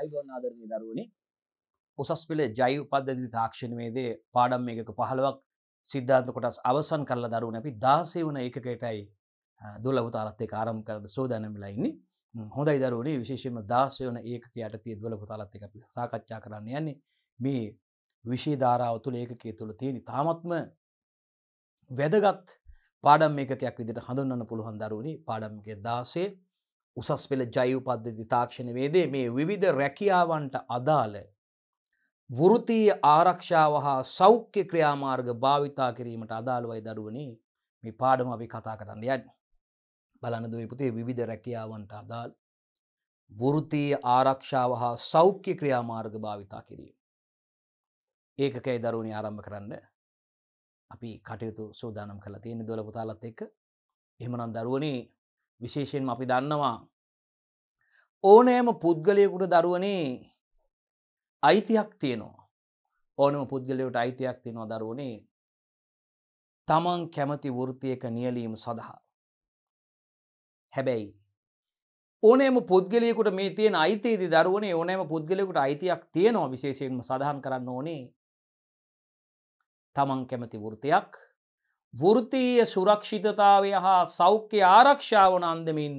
අයිගොන් ආදරණය දරුවනේ උසස් පෙළ ජෛව පද්ධති තාක්ෂණයේදී පාඩම් මේකක පහළවක් සිද්ධාන්ත කොටස් අවසන් කරලා දරුවන අපි දාසේ වන ඒකකයටයි දුලපුතාලත් එක්ක ආරම්භ කරලා සෝදානම් වෙලා ඉන්නේ. හොඳයි දරුවනේ විශේෂයෙන්ම දාසේ වන ඒකක යටතේ දුලපුතාලත් එක්ක අපි සාකච්ඡා කරන්න යන්නේ මේ විෂය ධාරාව තුළ ඒකකයේ තුළ තියෙන තාමත්ම වැදගත් පාඩම් මේකකයක් විදිහට හඳුන්වන්න පුළුවන් දරුවනේ පාඩම් මේකේ 16 උසස් පෙළ ජෛව පද්ධති තාක්ෂණවේදේ මේ විවිධ රැකියාවන්ට අදාළ වෘතීය ආරක්ෂාව හා සෞඛ්‍ය ක්‍රියාමාර්ග භාවිතා කිරීමට අදාළවයි දරුවනේ මේ පාඩම අපි කතා කරන්න යන්න. බලන්න දුවේ පුතේ විවිධ රැකියාවන්ට අදාළ වෘතීය ආරක්ෂාව හා සෞඛ්‍ය ක්‍රියාමාර්ග භාවිතා කිරීම. ඒකකයි දරුවනි ආරම්භ කරන්න අපි කටයුතු සූදානම් කළා තියෙන දොළ පුතාලත් එක්ක. එහෙමනම් දරුවනේ විශේෂයෙන් අපි දන්නවා. ඕනෑම පුද්ගලයකුට දරුවනේ අයිතියක් තියෙනවා. ඕනම පුද්ගලයට අයිතියක් තියෙනවා දරුවනේ තමන් කැමති වෘතියක නියලීම සඳහා. හැබැයි ඕනෑම පුද්ගලයකුට මේ තියෙන අයිතේදි දරුවනේ ඕනෑම පුද්ගලයකුට අයිතියක් තියෙනවා විශේෂයෙන්ම සඳහන් කරන්න ඕනේ තමන් කැමති වෘතියක් වෘතීය සුරක්ෂිතතාවය හා සෞඛ්‍ය ආරක්ෂාවන අන්දමින්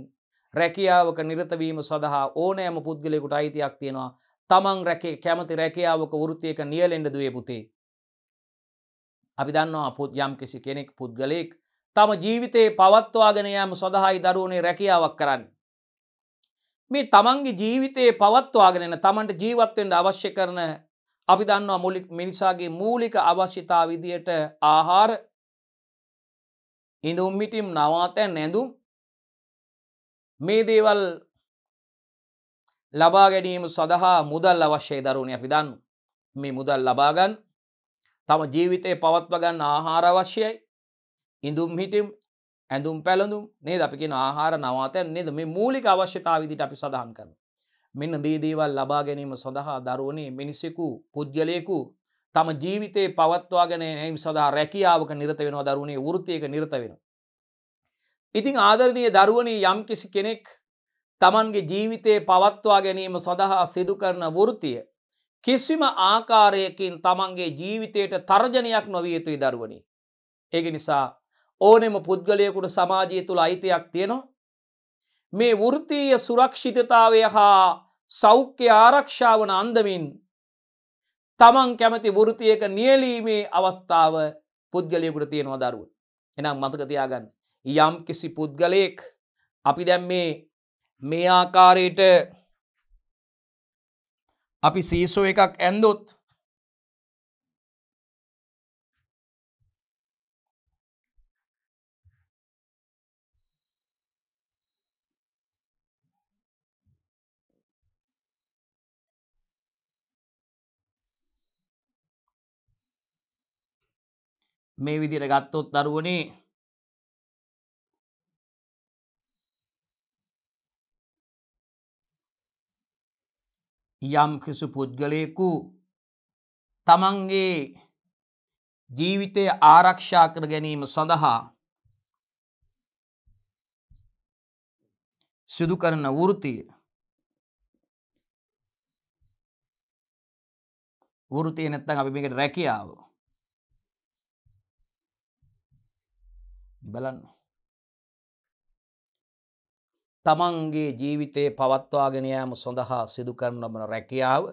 රැකියාවක නිරතවීම සඳහා ඕනෑම පුද්ගලෙකුට අයිතියක් තියෙනවා තමන් රැකේ කැමති රැකියාවක වෘතියක නියලෙන්ඩ දුවේ පුතේ. අපි දන්නවා පුත් යම් කිසි කෙනෙක් පුද්ගලයෙක් තම ජීවිතයේ පවත්වාගෙනයම සඳහායි දරුවනේ රැකියාවක් කරන්න. මේ තමන්ගේ ජීවිතයේ පවත්වාගෙනන තමන්ට ජීවත්වෙන්ට අවශ්‍ය කරන අපි දන්නවා මුලික් මිනිසාගේ මූලික අවශ්‍යතා විදියට ආහාර හිඳුම් මිටිම් නවාතැන් නැඳුම් මේ දේවල් ලබා ගැනීම සඳහා මුදල් අවශ්‍යය දරුණ අපි දන්න මේ මුදල් ලබාගන්න තම ජීවිතය පවත්වගන්න ආහාර අවශ්‍යයි ඉඳුම් හිටිම් ඇඳුම් පැළඳුම් නේ අපිකෙන ආහාර නවාතැන් නේද මේ මූලික අවශ්‍යතා විදිට අපි සඳහන් කරන මෙන්න බේදේවල් ලබා ගැනීම සඳහා දරුවනේ මිනිසෙකු පුද්ගලයෙකු තම ජීවිතේ පවත්වාගෙන එම සඳහා රැකියාවක නිරත වෙනවා දරුණේ වෘතියක නිරත වෙන. ඉතිං ආදරණය දරුවනී යම් කිසි කෙනෙක් තමන්ගේ ජීවිතයේ පවත්වා ගැනීම සඳහා සිදු කරන වෘතිය කිසිම ආකාරයකින් තමන්ගේ ජීවිතයට තර්ජනයක් නොවිය යුතුයි දරුවනි. ඒක නිසා ඕනෙම පුද්ගලයකුට සමාජය තුළ අයිතියක් තියෙනවා. මේ වෘතිය සුරක්ෂිතතාවය හා සෞඛ්‍ය ආරක්ෂාවන අන්දමින් තමන් කැමති වෘතියක නියලීමේ අවස්ථාව පුද්ගලයකුට තියෙනවා දරුව. එනම් මතක තියාගන්න. යම් කිසි පුද්ගලයෙක් අපි දැම් මේ මේ ආකාරයට අපි සීසෝ එකක් ඇන්දොත් මේ විදිර ගත්තොත් දරුවනේ යම් කිසු පුද්ගලයෙකු තමන්ගේ ජීවිතය ආරක්ෂා කර ගැනීම සඳහා සිදු කරන වෘතිය වෘතිය නැත්තන් අපි මේකට රැකියාව බලන්න. තමන්ගේ ජීවිතයේ පවත්වාගෙනයෑම සොඳහා සිදුකරනබන රැකියාව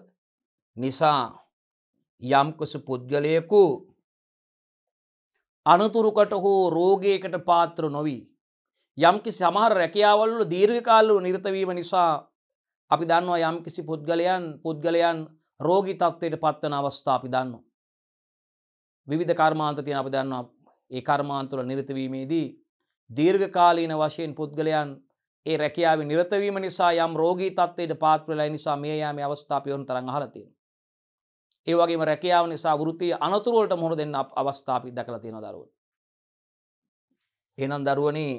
නිසා යම්කුසු පුද්ගලයකු අනතුරුකට හෝ රෝගයකට පාත්‍ර නොවී. යම්කි සමහර රැකියාවල්ලු දීර්ඝකාල්ලු නිර්තවීම නිසා අපි දන්නවා යම්කිසි පුද්ගලයන් පුද්ගලයන් රෝගි තත්වයට පත්වන අවස්ථා අපි දන්නවා. විධ කර්මාන්ත තියෙන අපි දන්නවා ඒ කර්මාන්තුල නිරතවීමේදී දීර්ඝකාලීන වශයෙන් පුද්ගලයන් ඒ රැකියාවේ නිරතවීම නිසා යම් රෝගී තත්ත්වයට පාත් වෙලා නිසා මේ යාමේ අවස්ථා පියවන තරම් අහලා තියෙනවා. ඒ වගේම රැකියාව නිසා වෘත්තීය අනතුරු වලට මුහුණ දෙන්න අවස්ථා අපි දැකලා තියෙනවා දරුවෝ. එහෙනම් දරුවනේ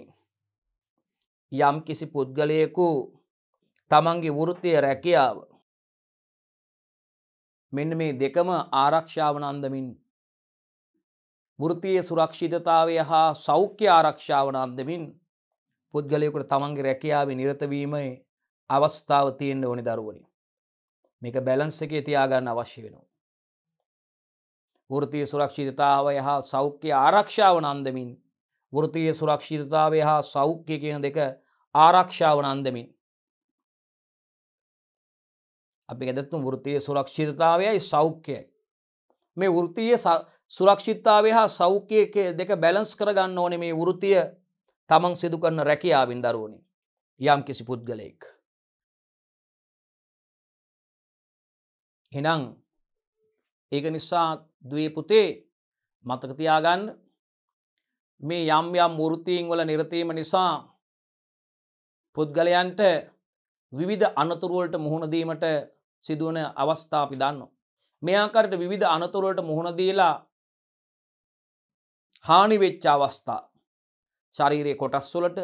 යම් කිසි පුද්ගලයෙකු තමන්ගේ වෘත්තීය රැකියාව මෙන්න මේ දෙකම ආරක්ෂාව නන්දමින් වෘතිය සුරක්ෂිතතාවය හා සෞඛ්‍ය ආරක්ෂාවන අන්දමින් පුද්ගලයකුට තමන්ගේ රැකියාවේ නිරතවීමයි අවස්ථාව තියෙන්න්න ඕනි දරුවනි. මේක බැලන්ස එක තියාගන්න අවශ්‍ය වෙනවා. වෘතිය සුරක්ෂිතතාවය හා සෞඛ්‍ය ආරක්ෂාවන අන්දමින් වෘතිය සුරක්ෂිතතාවය හා සෞඛ්‍ය කියන දෙක ආරක්ෂාවන අන්දමින්. අපි ගැදත්තු වෘතිය සුරක්ෂිතතාවයයි සෞඛ්‍යයි. මේ වෘතිය සුරක්ෂිත්තාවේ හා සෞඛ්‍යය දෙක බැලන්ස් කරගන්න ඕන මේ වෘතිය තමන් සිදු කරන රැකියාවෙන් දරුවනි යම් කිසි පුද්ගලයෙක්. එනං ඒක නිසා දේ පුතේ මතකතියාගන්න මේ යම් යම් වෘතීන් වල නිරතීම නිසා පුද්ගලයන්ට විවිධ අනතුරුවලට මුහුණදීමට සිදුවන අවස්ථාපි දන්න. මේ ආකාරයට විවිධ අනතුරුවලට මුහුණදීලා හානිවෙච්ච අවස්ථා ශරීරය කොටස්වලට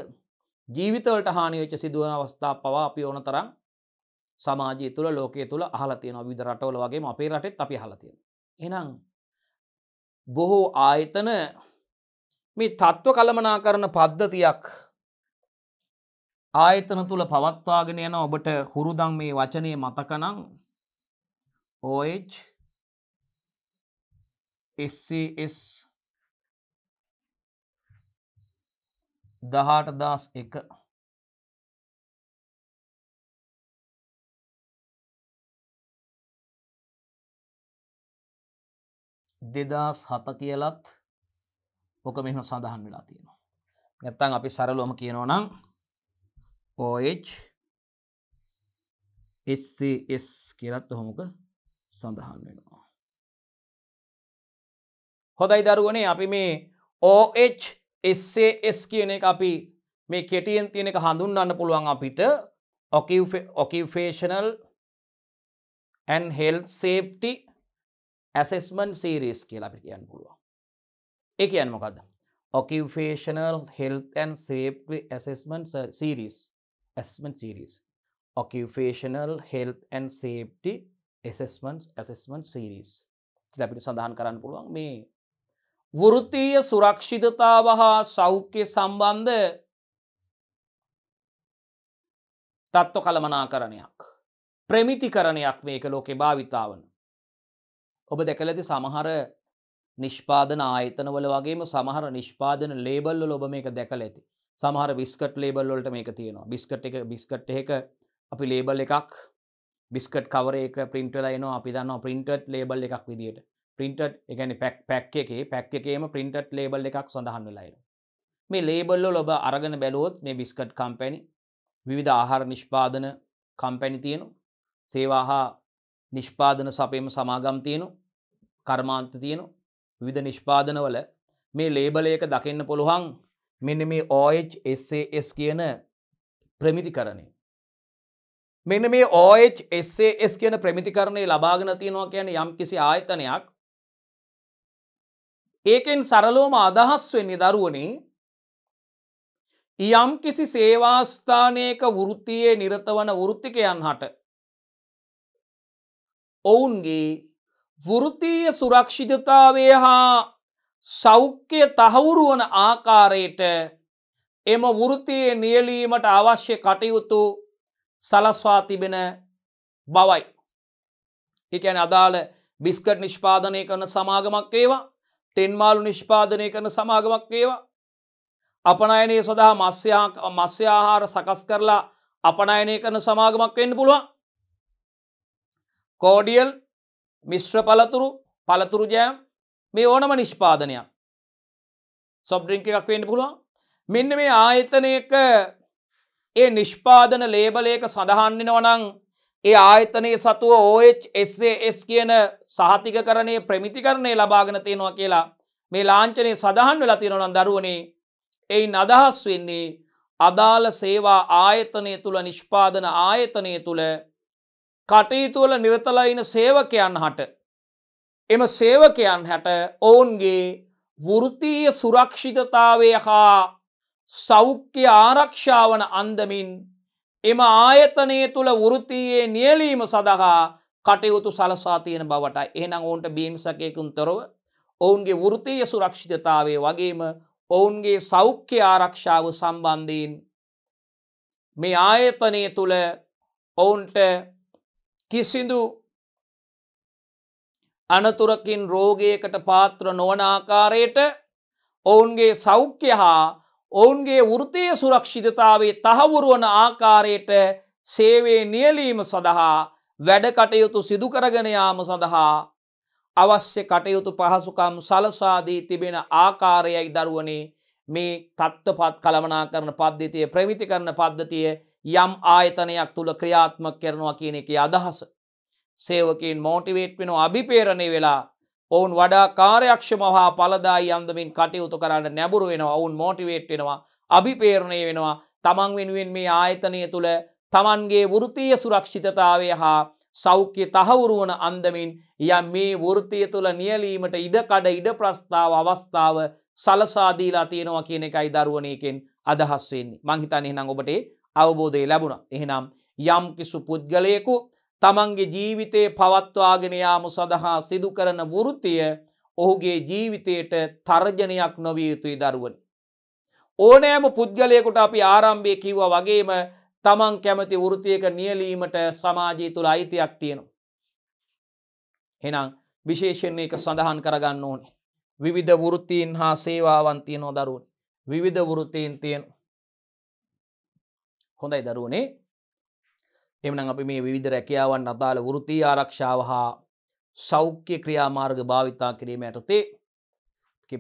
ජීවිතවලට හානිවෙච්ච සිදුවන අවස්ථා පවා අපි ඕන තරම් සමාජය තුළ ලෝකය තුළ අහලතියන විද රටවල වගේ අපේ රටෙත් අපි හලතිය. එනම් බොහෝ ආයතන මේ තත්ත්ව කළමනා කරන පද්ධතියක් ආයතන තුළ පවත්වාගෙන යන ඔබට හුරුදං මේ වචනය මතකනං OH SCS දහට දස් එක දෙදස් හත කියලත් ඕක මෙම සඳහන් වෙලා තියෙනවා නැත්තං අපි සරලොම කියනෝ නම් OHSCS කියලත් ඔහොමක සඳහන් වෙනවා හොදයි දරුවනේ අපි මේ OH එස්සේස් කියන එක අපි මේ කෙටියෙන් තියෙන එක හඳුන්න්න පුළුවන් අපිට ඔකිෆේෂනල් ඇන් හෙල් සේප්ටි ඇසෙස්මන් සීරීස් කියලා අපි කියන්න පුළුවන් ඒ කියන්න මොකද occupational health and safe assessment series assessment series occupational health and safety assessments assessment series අපිට සඳහන් කරන්න පුළුවන් මේ වෘතිය සුරක්ෂිතතාව හා සෞඛ්‍ය සම්බන්ධ තත්ත්ව කළමනා කරණයක්. ප්‍රමිති කරණයක් මේක ලෝකෙ භාවිතාවන. ඔබ දැකලති සමහර නිෂ්පාදන ආයතනවල වගේම සමහර නිෂ්පාදන ලේබල්ල ලොබ මේක දැකල ඇති සමහර විස්කට් ලේබල්ලොට මේක තියෙනවා බිස්කට් එක බිස්කට් එක අපි ලේබල් එකක් බිස්කට් කවර එක පින්ටල න අපි දන්න පින්ට් ලේබල් එකක් විදිට පින්ටට් එකන පැක් පැක් එකේ පැක් එකේම පින්ටට් ලේබල් එකක් සඳහන් වෙලායිර මේ ලේබල්ලෝ ලොබ අරගෙන බැලුවොත් මේ බිස්කට් කම්පැණි විවිධ ආහාර නිෂ්පාදන කම්පැණි තියෙනු සේවා හා නිෂ්පාදන සපේම සමාගම් තියෙනු කර්මාන්ත තියෙනු විධ නිෂ්පාදනවල මේ ලේබලයක දකින්න පුළුවන් මෙන්න මේ OHSAS කියන ප්‍රමිති කරණය. මෙන්න මේ OHSAS කියන ප්‍රමිතිකරණය ලබාගෙන තියෙනවා කියන යම් කිසි ආයතනයක් ඒකෙන් සරලෝම අදහස් වෙන්නේ දරුවනේ යම් කිසි සේවාස්ථානයක වෘත්තියේ නිරතවන වෘත්තිකයන් හට ඔවුන්ගේ වෘතිය සුරක්ෂිතතාවය හා සෞඛ්‍ය තහවුරුවන ආකාරයට එම වෘතියේ නියලීමට අවශ්‍ය කටයුතු සලස්වා තිබෙන බවයි. එකැන අදාළ බිස්කට් නිෂ්පාදනය කරන සමාගමක් ඒවා තෙන්මාලු නිෂ්පාදනය කරන සමාගමක් ඒවා. අපනයනය සඳහා මස්්‍යආහාර සකස් කරලා අපනයනය කරන සමාගමක් වෙන්න පුළුවන්. කෝඩියල් මිශ්‍ර පලතුරු පලතුරු ජෑම් මේ ඕනම නිෂ්පාදනයක් සොබ්ඩිංක එකක් වෙන්න පුළුවන් මෙන්න මේ ආයතනයක ඒ නිෂ්පාදන ලේබලයක සඳහන්නෙනවනං ඒ ආයතනයේ සතුව OHSAS කියන සහතික කරණය ප්‍රමිතිකරණය ලබාගෙන තියෙනවා කියලා මේ ලාංචනය සඳහන් වෙලා තියෙනවනම් දරුවනේ එයින් අදහස් වෙන්නේ අදාළ සේවා ආයතනය තුළ නිෂ්පාදන ආයතනය තුළ කටයුතුවල නිරතලයින සේවකයන් හට එම සේවකයන් හැට ඔවුන්ගේ වෘතිය සුරක්ෂිතතාවය හා සෞඛ්‍ය ආරක්ෂාවන අන්දමින් එම ආයතනය තුළ වෘතියේ නියලීම සඳහා කටයුතු සලසා තියෙන බවට එහෙනම් ඔවුන්ට බීම්සකයකුන් තොරව ඔවුන්ගේ වෘතිය සුරක්ෂිතතාවය වගේම ඔවුන්ගේ සෞඛ්‍ය ආරක්ෂාව සම්බන්ධීන් මේ ආයතනය තුළ ඔවුන්ට කිසිදු අනතුරකින් රෝගයකට පාත්‍ර නොවනාකාරයට ඔවුන්ගේ සෞඛ්‍ය හා ඔවුන්ගේ වෘතය සුරක්ෂිතතාවේ තහවුරුවන ආකාරයට සේවේ නියලීම සඳහා වැඩකටයුතු සිදුකරගෙනයාම සඳහා අවශ්‍ය කටයුතු පහසුකම් සලසාදී තිබෙන ආකාරයයි දරුවනේ මේ තත්ත්පත් කළමනා කරන පද්ධතිය ප්‍රවිති කරන පද්ධතිය යම් ආයතනයක් තුළ ක්‍රියාත්මක කරනවා කියන එක අදහස. සේවකින් මෝටිවේට් වෙන අභිපේරණය වෙලා ඔවුන් වඩා කාරයක්ෂම හා පලදායි අන්දමින් කටයුතු කරන්න නැබුරු වෙනවා ඔවුන් මෝටිවේට් වෙනවා අභිපේරණය වෙනවා තමන් වෙනුවෙන් මේ ආයතනය තුළ තමන්ගේ වෘතිය සුරක්ෂිතතාවය හා සෞඛ්‍ය තහවුරුවන අන්දමින් යම් මේ වෘතිය තුළ නියලීමට ඉඩකඩ ඉඩ ප්‍රස්ථාව අවස්ථාව සලසාදීලා තියෙනවා කියන එකයි දරුවනයකෙන් අදහස් වෙන්නේ මංහිතන් එහෙනම් ඔබට අවබෝධය ලැබුණ එහෙනම් යම් කිසු පුද්ගලයෙකු තමන්ගේ ජීවිතයේ පවත්වාගෙන යාම සඳහා සිදු කරන වෘත්තිය ඔහුගේ ජීවිතයට තර්ජනයක් නොවිය යුතුයි දරුවනි. ඕනෑම පුද්ගලයෙකුට අපි ආරම්භය කිව්ව වගේම තමන් කැමති වෘතියක නියලීමට සමාජය තුළ අයිතියක් තියෙනවා. එනම් විශේෂණය එක සඳහන් කරගන්න ඕනේ. විවිධ වෘතීන් හා සේවාවන් තියනෝ දරුවන්. විවිධ වෘතීන් තියෙන. හොඳයි දරුවනේ එමනම් අපි මේ විධ රැකියාවන් අදාළ වෘතිී ආරක්ෂාව හා සෞඛ්‍ය ක්‍රියාමාර්ග භාවිතා කිරීම ඇටතේ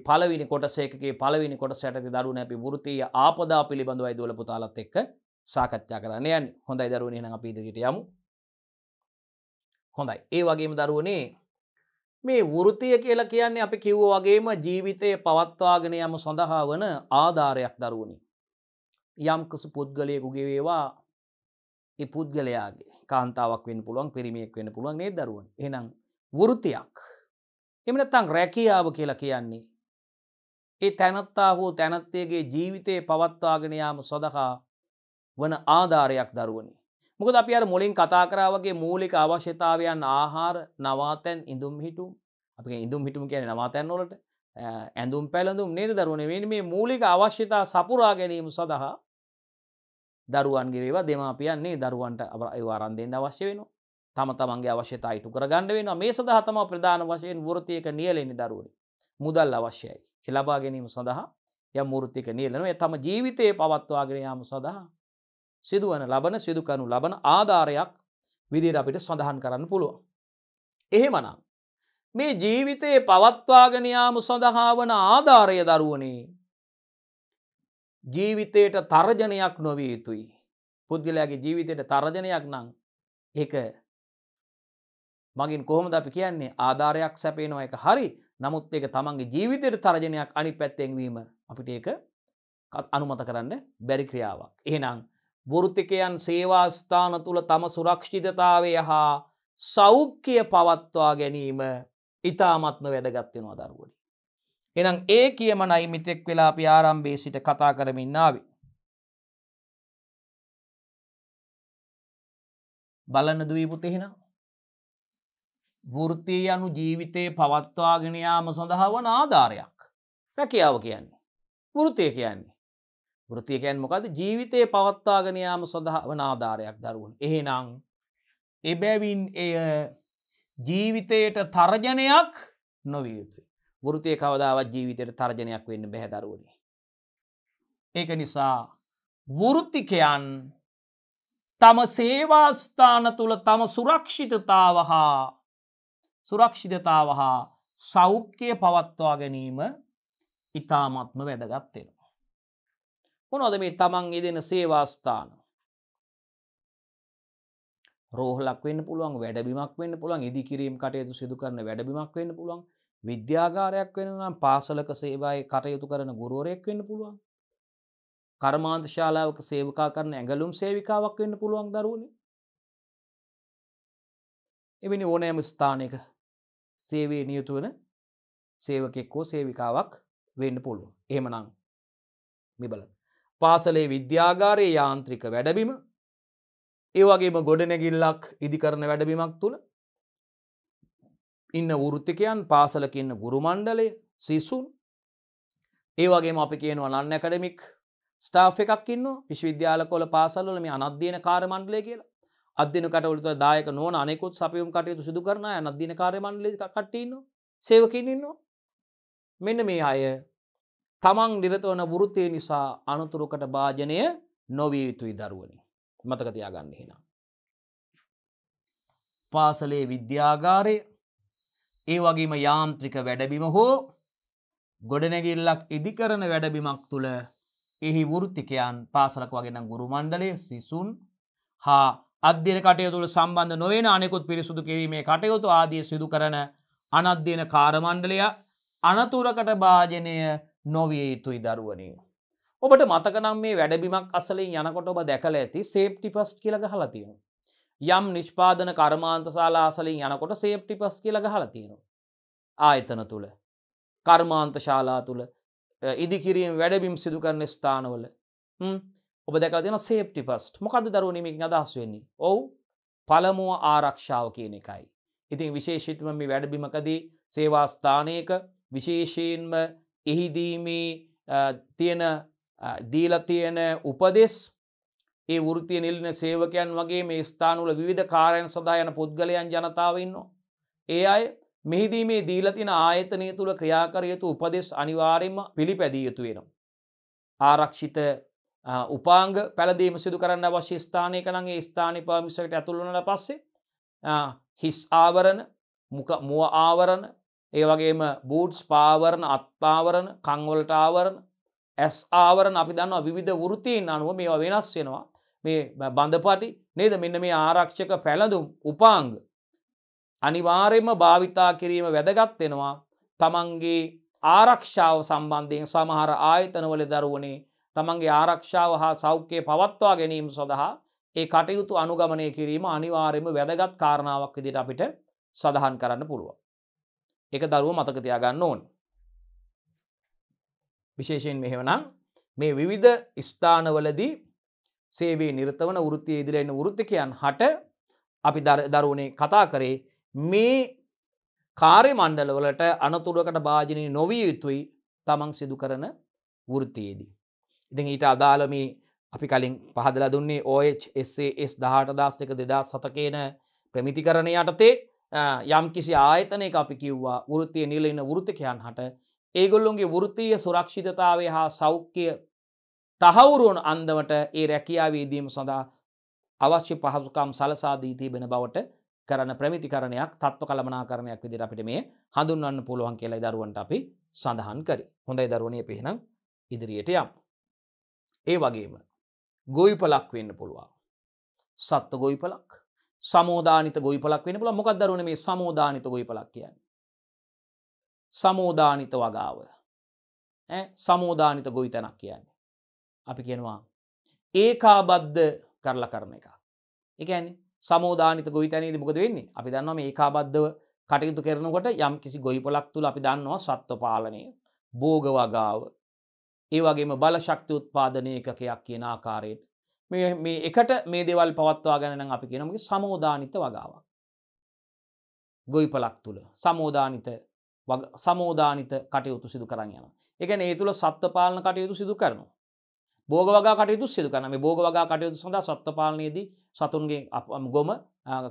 පලවිනි කොටසේකගේ පලවිනි කොට සැටති දරු නැපි ෘතිය ආපදා පිළිබඳවයි දොල පුතාලත් එක්ක සාකච්ඡා කරනයන් හොඳයි දරුවනේ නඟ පීදගටයමු හොඳයි ඒ වගේම දරුවනේ මේ වෘතිය කියලා කියන්නේ අපි කිව්ව වගේම ජීවිතය පවත්වාගෙන යම සඳහා වන ආධාරයක් දරුවනි යම්කසු පුද්ගලයකුගේ වේවා ඒ පුද්ගලයාගේ කාන්තාවක් වෙන් පුළුවන් පිරිමියෙක් වෙන්න පුළුවන් ඒ දරුවන් එනම් වෘතියක් එමනත්තං රැකියාව කියලා කියන්නේ ඒ තැනත්තා හෝ තැනත්තයගේ ජීවිතයේ පවත්වාගෙනයාම සොදකා වන ආධාරයක් දරුවනි මොකද අපි අර මුලින් කතා කරාවගේ මූලික අවශ්‍යතාවයන් ආහාර නවාතැන් ඉඳුම් හිටුම් අපි ඉඳුම් හිටුම් කියන නවාතැන්වලට ඇඳුම් පැළඳුම් නේද දරුවන වෙන මේ මූලික අවශ්‍යතා සපුරා ගැනීම සඳහා දරුවන්ගේ ඒවා දෙමාපියන්නේ දරුවන්ට අරන්දෙන් අවශ්‍ය වෙන තම තමන්ගේ අවශ්‍යතා ඉටු කරගන්න වෙන මේ සඳහා තම ප්‍රධාන වශයෙන් වෘතියක නියලෙනි දරුවනි මුදල් අවශ්‍යයි එලබා ගැනීම සඳහා ය මුෘතික නියලනය තම ජීවිතයේ පවත්වාගෙන යාම සඳහා සිදුවන ලබන සිදුකනු ලබන ආධාරයක් විදිට අපිට සඳහන් කරන්න පුළුවන්. එහෙමනම් මේ ජීවිතයේ පවත්වාගෙනයාම සඳහා වන ආධාරය දරුවනේ ජීවිතයට තර්ජනයක් නොවිය යුතුයි. පුද්ගලයාගේ ජීවිතයට තර්ජනයක් නං එක මගින් කොහොමද අපි කියන්නේ ආධාරයක් සැපේනවා එක හරි නමුත් ඒක තමන්ගේ ජීවිතයට තරජනයක් අනි පැත්තෙන්වීම අපිට ඒක අනුමත කරන්න බැරි ක්‍රියාවක්. එහෙනම් බෘතිකයන් සේවාස්ථාන තුළ තම සුරක්ෂිතතාවය හා සෞඛ්‍යය පවත්වා ගැනීම ඉතාමත්ම වැදගත්වෙනවා දරුවනි. එනම් ඒ කියමනයි මිතෙක් වෙලා අපි ආරම්භේ සිට කතා කරමින්නාවේ. බලන්න දවීපුත් එහෙනම්. වෘතිය යනු ජීවිතයේ පවත්වාගෙනයාම සඳහා වන ආධාරයක් රැකියාව කියන්නේ. වෘතිය කියන්නේ. ෘතියකැන් මොකද ජීවිතයේ පවත්වාගෙනයාම සඳහා වන ආධාරයක් දරුවන්. එහෙනම් එබැවින් එය ජීවිතයට තර්ජනයක් නොවිය යුතුයි. වෘතය කවදාවත් ජීවිතයට තර්ජනයක් වෙන්න බැහැදරුවනි. ඒක නිසා වෘත්තිකයන් තම සේවාස්ථාන තුළ තම සුරක්ෂිතතාව හා සුරක්ෂිතතාව හා සෞඛ්‍යය පවත්වා ගැනීම ඉතාමත්ම වැදගත්වෙනවා. මොනොද මේ තමන් එදෙන සේවාස්ථාන රෝහලක් වන්න පුළුවන් වැඩබිමක් වන්න පුළන් ඉදිකිරීම් කටයුතු සිදු කරන වැඩබිමක් වන්න පුළුවන් විද්‍යාගාරයක් වෙන නම් පාසලක සේවාය කටයුතු කරන ගුරුවරයෙක් වෙන්න පුළුවන් කර්මාන්ත ශාලාවක සේවකා කරන ඇඟලුම් සේවිකාවක් වෙන්න පුළුවන් දරුවනේ එවැනි ඕනෑම ස්ථානයක සේවේ නියුතු වන සේවකෙක් හෝ සේවිකාවක් වෙන්න පුළුව. එහෙමනම් මෙබල. පාසලේ විද්‍යාගාරයේ යාන්ත්‍රික වැඩබිම ඒවගේම ගොඩනැගිල්ලක් ඉදිකරන වැඩබිමක් තුළ ඉන්න වෘත්තිකයන් පාසලකින්න ගුරුමණ්ඩලය සිසුන් ඒවගේ අපි කියන අනන්න ඇකඩමික් ස්ටා් එකක් න්න විශ්විද්‍යාල කොල පාසල්ල මේ අනධ්‍යන කාරමණ්ඩලය කියලා අධ්‍යන කටවලට දායක නොන අනෙකුත් සපයුම් කටයුතු සිදු කරන අධ්‍යන කාරමණ්ඩලි කට්ටන්න සේවකින්න්න මෙන්න මේ අය තමන් නිරතවන වෘත්තය නිසා අනතුරුකට භාජනය නොවිය යුතුයි දරුවනි මතකතියා ගන්න හිනම්. පාසලේ විද්‍යාගාරය ඒ වගේම යාන්ත්‍රික වැඩබිම හෝ ගොඩනැගිල්ලක් ඉදිකරන වැඩබිමක් තුළ එහි වෘත්තිකයන් පාසලක් වගෙන ගුරු මණ්ඩලේ සිසුන් හා අධ්‍යන කටය තුළ සම්බන්ධ නොවෙන අනෙකුත් පිරිසුදු කිරීමේ කටයුතු ආදිය සිදු කරන අනධ්‍යන කාරමණ්ඩලය අනතුරකට භාජනය නොවිය යුතුයි දරුවනේ. ඔබට මතකනම් මේ වැඩබිමක් අසලින් යනකොට ඔබ දැකල ඇති සේප්ටි පස්් කියලග හලතියෙනවා. යම් නිෂ්පාදන කර්මාන්ත ශාලාසලින් යනකොට සේප්ටි පස් කියල ගහලතියෙන. ආයතන තුළ. කර්මාන්ත ශාලා තුළ ඉදිකිරීම වැඩබිම් සිදුකරන ස්ථානවල ඔබ දැකතින සේප්ටි පස්ට මොකද දරුණනිමින් අදහස් වෙන්නේ ඔවු පළමුුව ආරක්ෂාව කියන එකයි. ඉතින් විශේෂිතම මේ වැඩබිමකදී සේවාස්ථානයක විශේෂයෙන්ම එහිදීමේ තියෙන දීල තියෙන උපදෙස් ඒ වෘතිය නිල්න සේවකයන් වගේ මේ ස්ථානුල විධ කාරයන් සඳහා යන පුද්ගලයන් ජනතාවන්නවා. ඒ අය මෙහිදී මේ දීලතින ආයතනය තුළ ක්‍රියාකරයුතු උපදෙස් අනිවාරෙන්ම පිළිපැදිය යුතු වෙනවා. ආරක්ෂිත උපාංග පැළදීම සිදු කරන්න අවශ්‍ය ස්ථානයක නම් ඒ ස්ථානය පාමිසකට ඇතුළුනට පස්සේ හිස් ආවරණ මුව ආවරණ ඒවගේම බූට්ස් පාවරණ අත්පාවරණ කංවලට ආවරණ ඇස් ආවරණ අපි දන්නවා විධ වෘතිීන් අනුව මේවා වෙනස් වෙනවා මේ බඳපටි නේද මෙන්න මේ ආරක්ෂක පැළඳුම් උපාංග අනිවාර්යෙන්ම භාවිතා කිරීම වැදගත්වෙනවා තමන්ගේ ආරක්ෂාව සම්බන්ධයෙන් සමහර ආයතනවල දරුවනේ තමන්ගේ ආරක්ෂාව හා සෞඛ්‍යය පවත්වා ගැනීම සඳහා ඒ කටයුතු අනුගමනය කිරීම අනිවාර්යම වැදගත් කාරණාවක් විදිට අපිට සඳහන් කරන්න පුළුව. එක දරුව මතකතියාගන්න ඕන්. විශේෂයෙන් මෙහෙවනම් මේ විවිධ ස්ථානවලදී සේවේ නිර්තවන වෘත්තිය ඉදිරෙන්න වෘත්තිකයන් හට අපි දරුවනේ කතා කරේ මේ කාර්ය මණ්ඩලවලට අනතුරුවකට භාජනය නොවිය යුතුයි තමන් සිදු කරන වෘත්තියේදී. ඉතින් ඊට අදාළම අපි කලින් පහදල දුන්නේ OHSAS දහට දාස්සක දෙදා සතකේන ප්‍රමිතිකරණය යටතේ යම් කිසි ආයතනය අපි කිව්වා වෘත්තිය නිලඉන්න වෘතිකයන් හට ඒගොල්ලොන්ගේ වෘත්තිය සුරක්ෂිතතාවේ හා සෞඛ්‍ය තහවුරුවන අන්දමට ඒ රැකියාවේදීම සඳහා අවශ්‍ය පහසුකම් සලසාදී තිබෙන බවට කරන ප්‍රමිතිකරණයක් තත්ව කළමනා කරණයක් විදිර අපිට මේ හඳුන්වන්න පුළුවන් කියලා දරුවන්ට අපි සඳහන් කරි හොඳයි දරුවනය පිහිනම් ඉදිරියට යම්. ඒ වගේම ගොයිපලක් වෙන්න පුළුවන්. සත්ව ගොයිපලක් සමෝධානිත ගොයිපලක් වෙන පුළ මොකක් දරුණ මේ සමෝධානිත ගොයිපලක් කියන්න. සමෝධානිත වගාව සමෝධානිත ගොයි තැනක් කියන්න. අපි කියනවා ඒකාබද්ධ කරලා කරන එක. එකන් සමෝධානිත ගොවිතැනීද මොකද වෙන්නේ අපි දන්නවම ඒකාබද්ධව කටයුතු කරනකොට යම් කිසි ගොයි පොලක් තුළ අපි දන්නවා සත්ව පාලනය බෝග වගාව ඒවගේම බල ශක්ති උත්පාදනය එකකයක් කියන ආකාරයට මේ එකට මේ දෙවල් පවත්වා ගැනන අපි කියනමගේ සමෝධානිත වගාවක්. ගොයි පලක් තුළ සමෝධානිත සමෝධානිත කටයුතු සිදු කරන්න යන. එකන ඒ තුළ සත්ව පාලන කටයුතු සිදු කරනවා. බෝග වගා කටයුතු සිදු කරන මේ බෝග වගා කටයුතු සඳහා සත්වපාලනයේදී සතුන්ගේ ගොම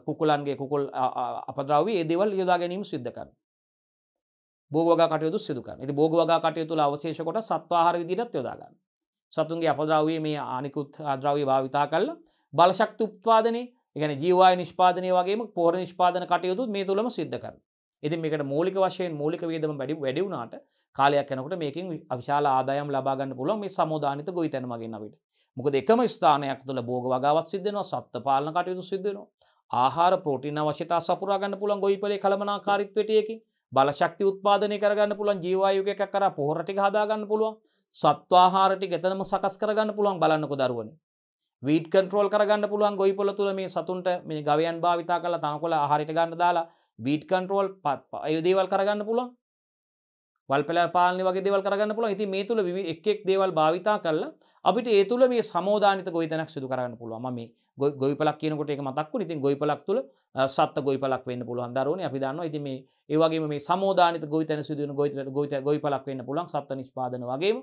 කුකුලන්ගේ කුකුල් අපද්‍රාව ඒදවල් යොදා ගැනීම සිද්ධකර බෝගවා කටයුතු සිදුකර ඇති බෝග වගා කටයුතුළ අවශේෂකොට සත්වාහර විදිරත් යොදාගන්න සතුන්ගේ අපද්‍රාවේ මේ ආනිකුත් ආද්‍රාවය භාවිතා කල්ල බලශක්ති උත්පාදනය එකන ජීවාය නිෂ්පාදනය වගේ පෝර නිෂ්පාදන කටයුතු මේ තුළම සිද්ධකර ඉතින් මේකට මූලික වශයෙන් මූලික වේදම වැඩි වැඩිවුණට කාලයක් යනකට මේකින් අවිශාල ආදායම් ලබාගන්න පුළුවන් මේ සමුදානිත ගොයි තැන මගින් අපිට මොකද එකම ස්ථානයක් තුළ බෝග වගාවත් සිද්ධනවා සත්ත පාලන කටයුතු සිද්ධනවා ආහාර පෝටින අවශ්‍යතා සපුරාගන්න පුළන් ගොයිපලේ කළමනා කාරිත්වටයකි බලශක්ති උත්පාදනය කරගන්න පුළන් ජීවායුගයක් කර පොහොරටි හදාගන්න පුළුවන් සත්වාහාරටි ගෙතනම සකස් කරගන්න පුළුවන් බලන්නකු දරුවනි වීට කන්ට්‍රෝල් කරගන්න පුළුවන් ගොයිපොල තුළ මේ සතුන්ට මේ ගවයන් භාවිතා කළ තනකොළ ආහරිට ගන්න දාලා වීට් කන්ට්‍රෝල් පත් අයුදේවල් කරගන්න පුළුවන් වල් පැලා පාලන වගේ දෙවල් කරගන්න පුළුව ඉති මේ තුළ එක්ෙක් දේවල් භාවිතා කරලා අපිට ඒ තුළ මේ සමෝධානත ගොයිතනක් සිදු කරන්න පුළුවම මේ ගොයිපලක් කියනකොට එක මතක්ු ඉතින් ගොයිපලක් තුළ සත් ගොයිපලක් වන්න පුළුවන් දරුවන අපි දන්න ඉති මේ ඒවගේ මේ සමෝධානත ගොයිතන සිදුවන ගොයිත ගොයිත ගොයිපලක් වන්න පුළන් සත්ත නිස්පාදන වගේ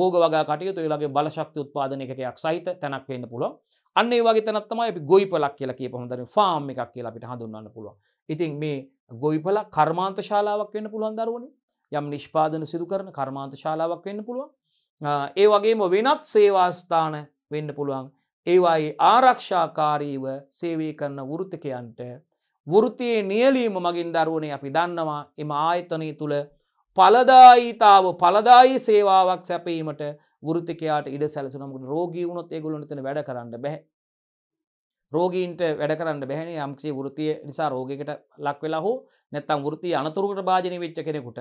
බෝග වගා කටයුතු ඒලගේ බලශක්ති උත්පාදන එකයක් සහිත තැනක් වෙන්න පුළුවන් අන්න වගේ තැනත්තම අපි ගොයිපලක් කියලා කිය පහොඳර ෆාම් එකක් කියලා අපිට හඳුන්න්න පුළුවන් ඉතින් මේ ගොයිපල කර්මාන්ත ශාලාවක් වන්න පුළුවන් දරුවනේ යම් නිෂ්පාදන සිදු කරන කර්මාන්ත ශාලාවක් වෙන්න පුළුවන් ඒ වගේම වෙනත් සේවාස්ථාන වෙන්න පුළුවන් ඒවායි ආරක්ෂාකාරීව සේවය කරන වෘත්තකයන්ට වෘතියේ නියලීම මගින් දරුවනේ අපි දන්නවා එම ආයතනය තුළ පලදායිතාව පලදායි සේවාවක් සැපීමට වෘතිකයාට ඉඩ සැලසුනමුට රෝගී වුණොත් ඒගොලොනතන වැඩ කරන්න බැහැ. රෝගීන්ට වැඩ කරන්න බැහැනි යම්සේ වෘතිය නිසා රෝගකට ලක් වෙලා හෝ නැත්තම් වෘතිය අනතුරකට භාජනය වෙච්ච කෙනෙකුට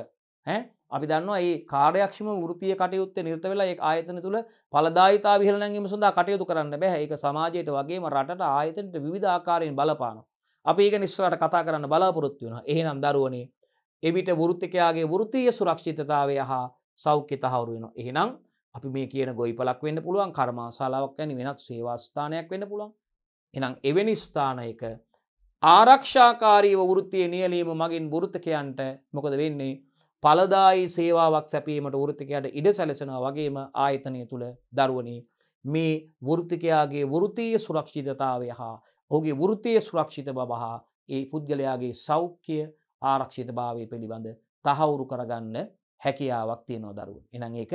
අපි දන්න ඒ කාරයක්ෂම ෘතිය කටයුත්ත නිර්ත වෙලා ඒ ආයතන තුළ පලදායිතා විහලනැගීම සඳහා කටයුතු කරන්න බැහැ එක සමාජයට වගේම රටට ආයතනට විධාකාරයෙන් බලපාන. අපි ඒක නිස්රට කතා කරන්න බලාපොරොත්තු වෙන එහෙනම් දරුවනේ එවිට වෘත්තිකයාගේ වෘතිය සුරක්ෂිතතාවය හා සෞඛ්‍ය තහවුරු වෙන. එහෙනම් අපි මේ කියන ගොයිපලක් වෙන්න පුළුවන් කර්මාශාලාවක් යැනි වෙනත් සේවාස්ථානයක් වෙන්න පුළුවන්. එනම් එවැනි ස්ථානයක ආරක්ෂාකාරීව වෘත්තිය නියලීම මගින් වෘත්තකයන්ට මොකද වෙන්නේ පලදායි සේවාවක් සැපීමට වෘතිකයට ඉඩ සැලසෙනවා වගේම ආයතනය තුළ දරුවනී මේ වෘතිකයාගේ වෘතිය සුරක්ෂිතතාවය හා ඔහුගේ වෘතිය සුරක්ෂිත බව හා ඒ පුද්ගලයාගේ සෞඛ්‍ය ආරක්ෂිත භාවය පිළිබඳ තහවුරු කරගන්න හැකියාවක් තියෙනවා දරුව. එනං ඒක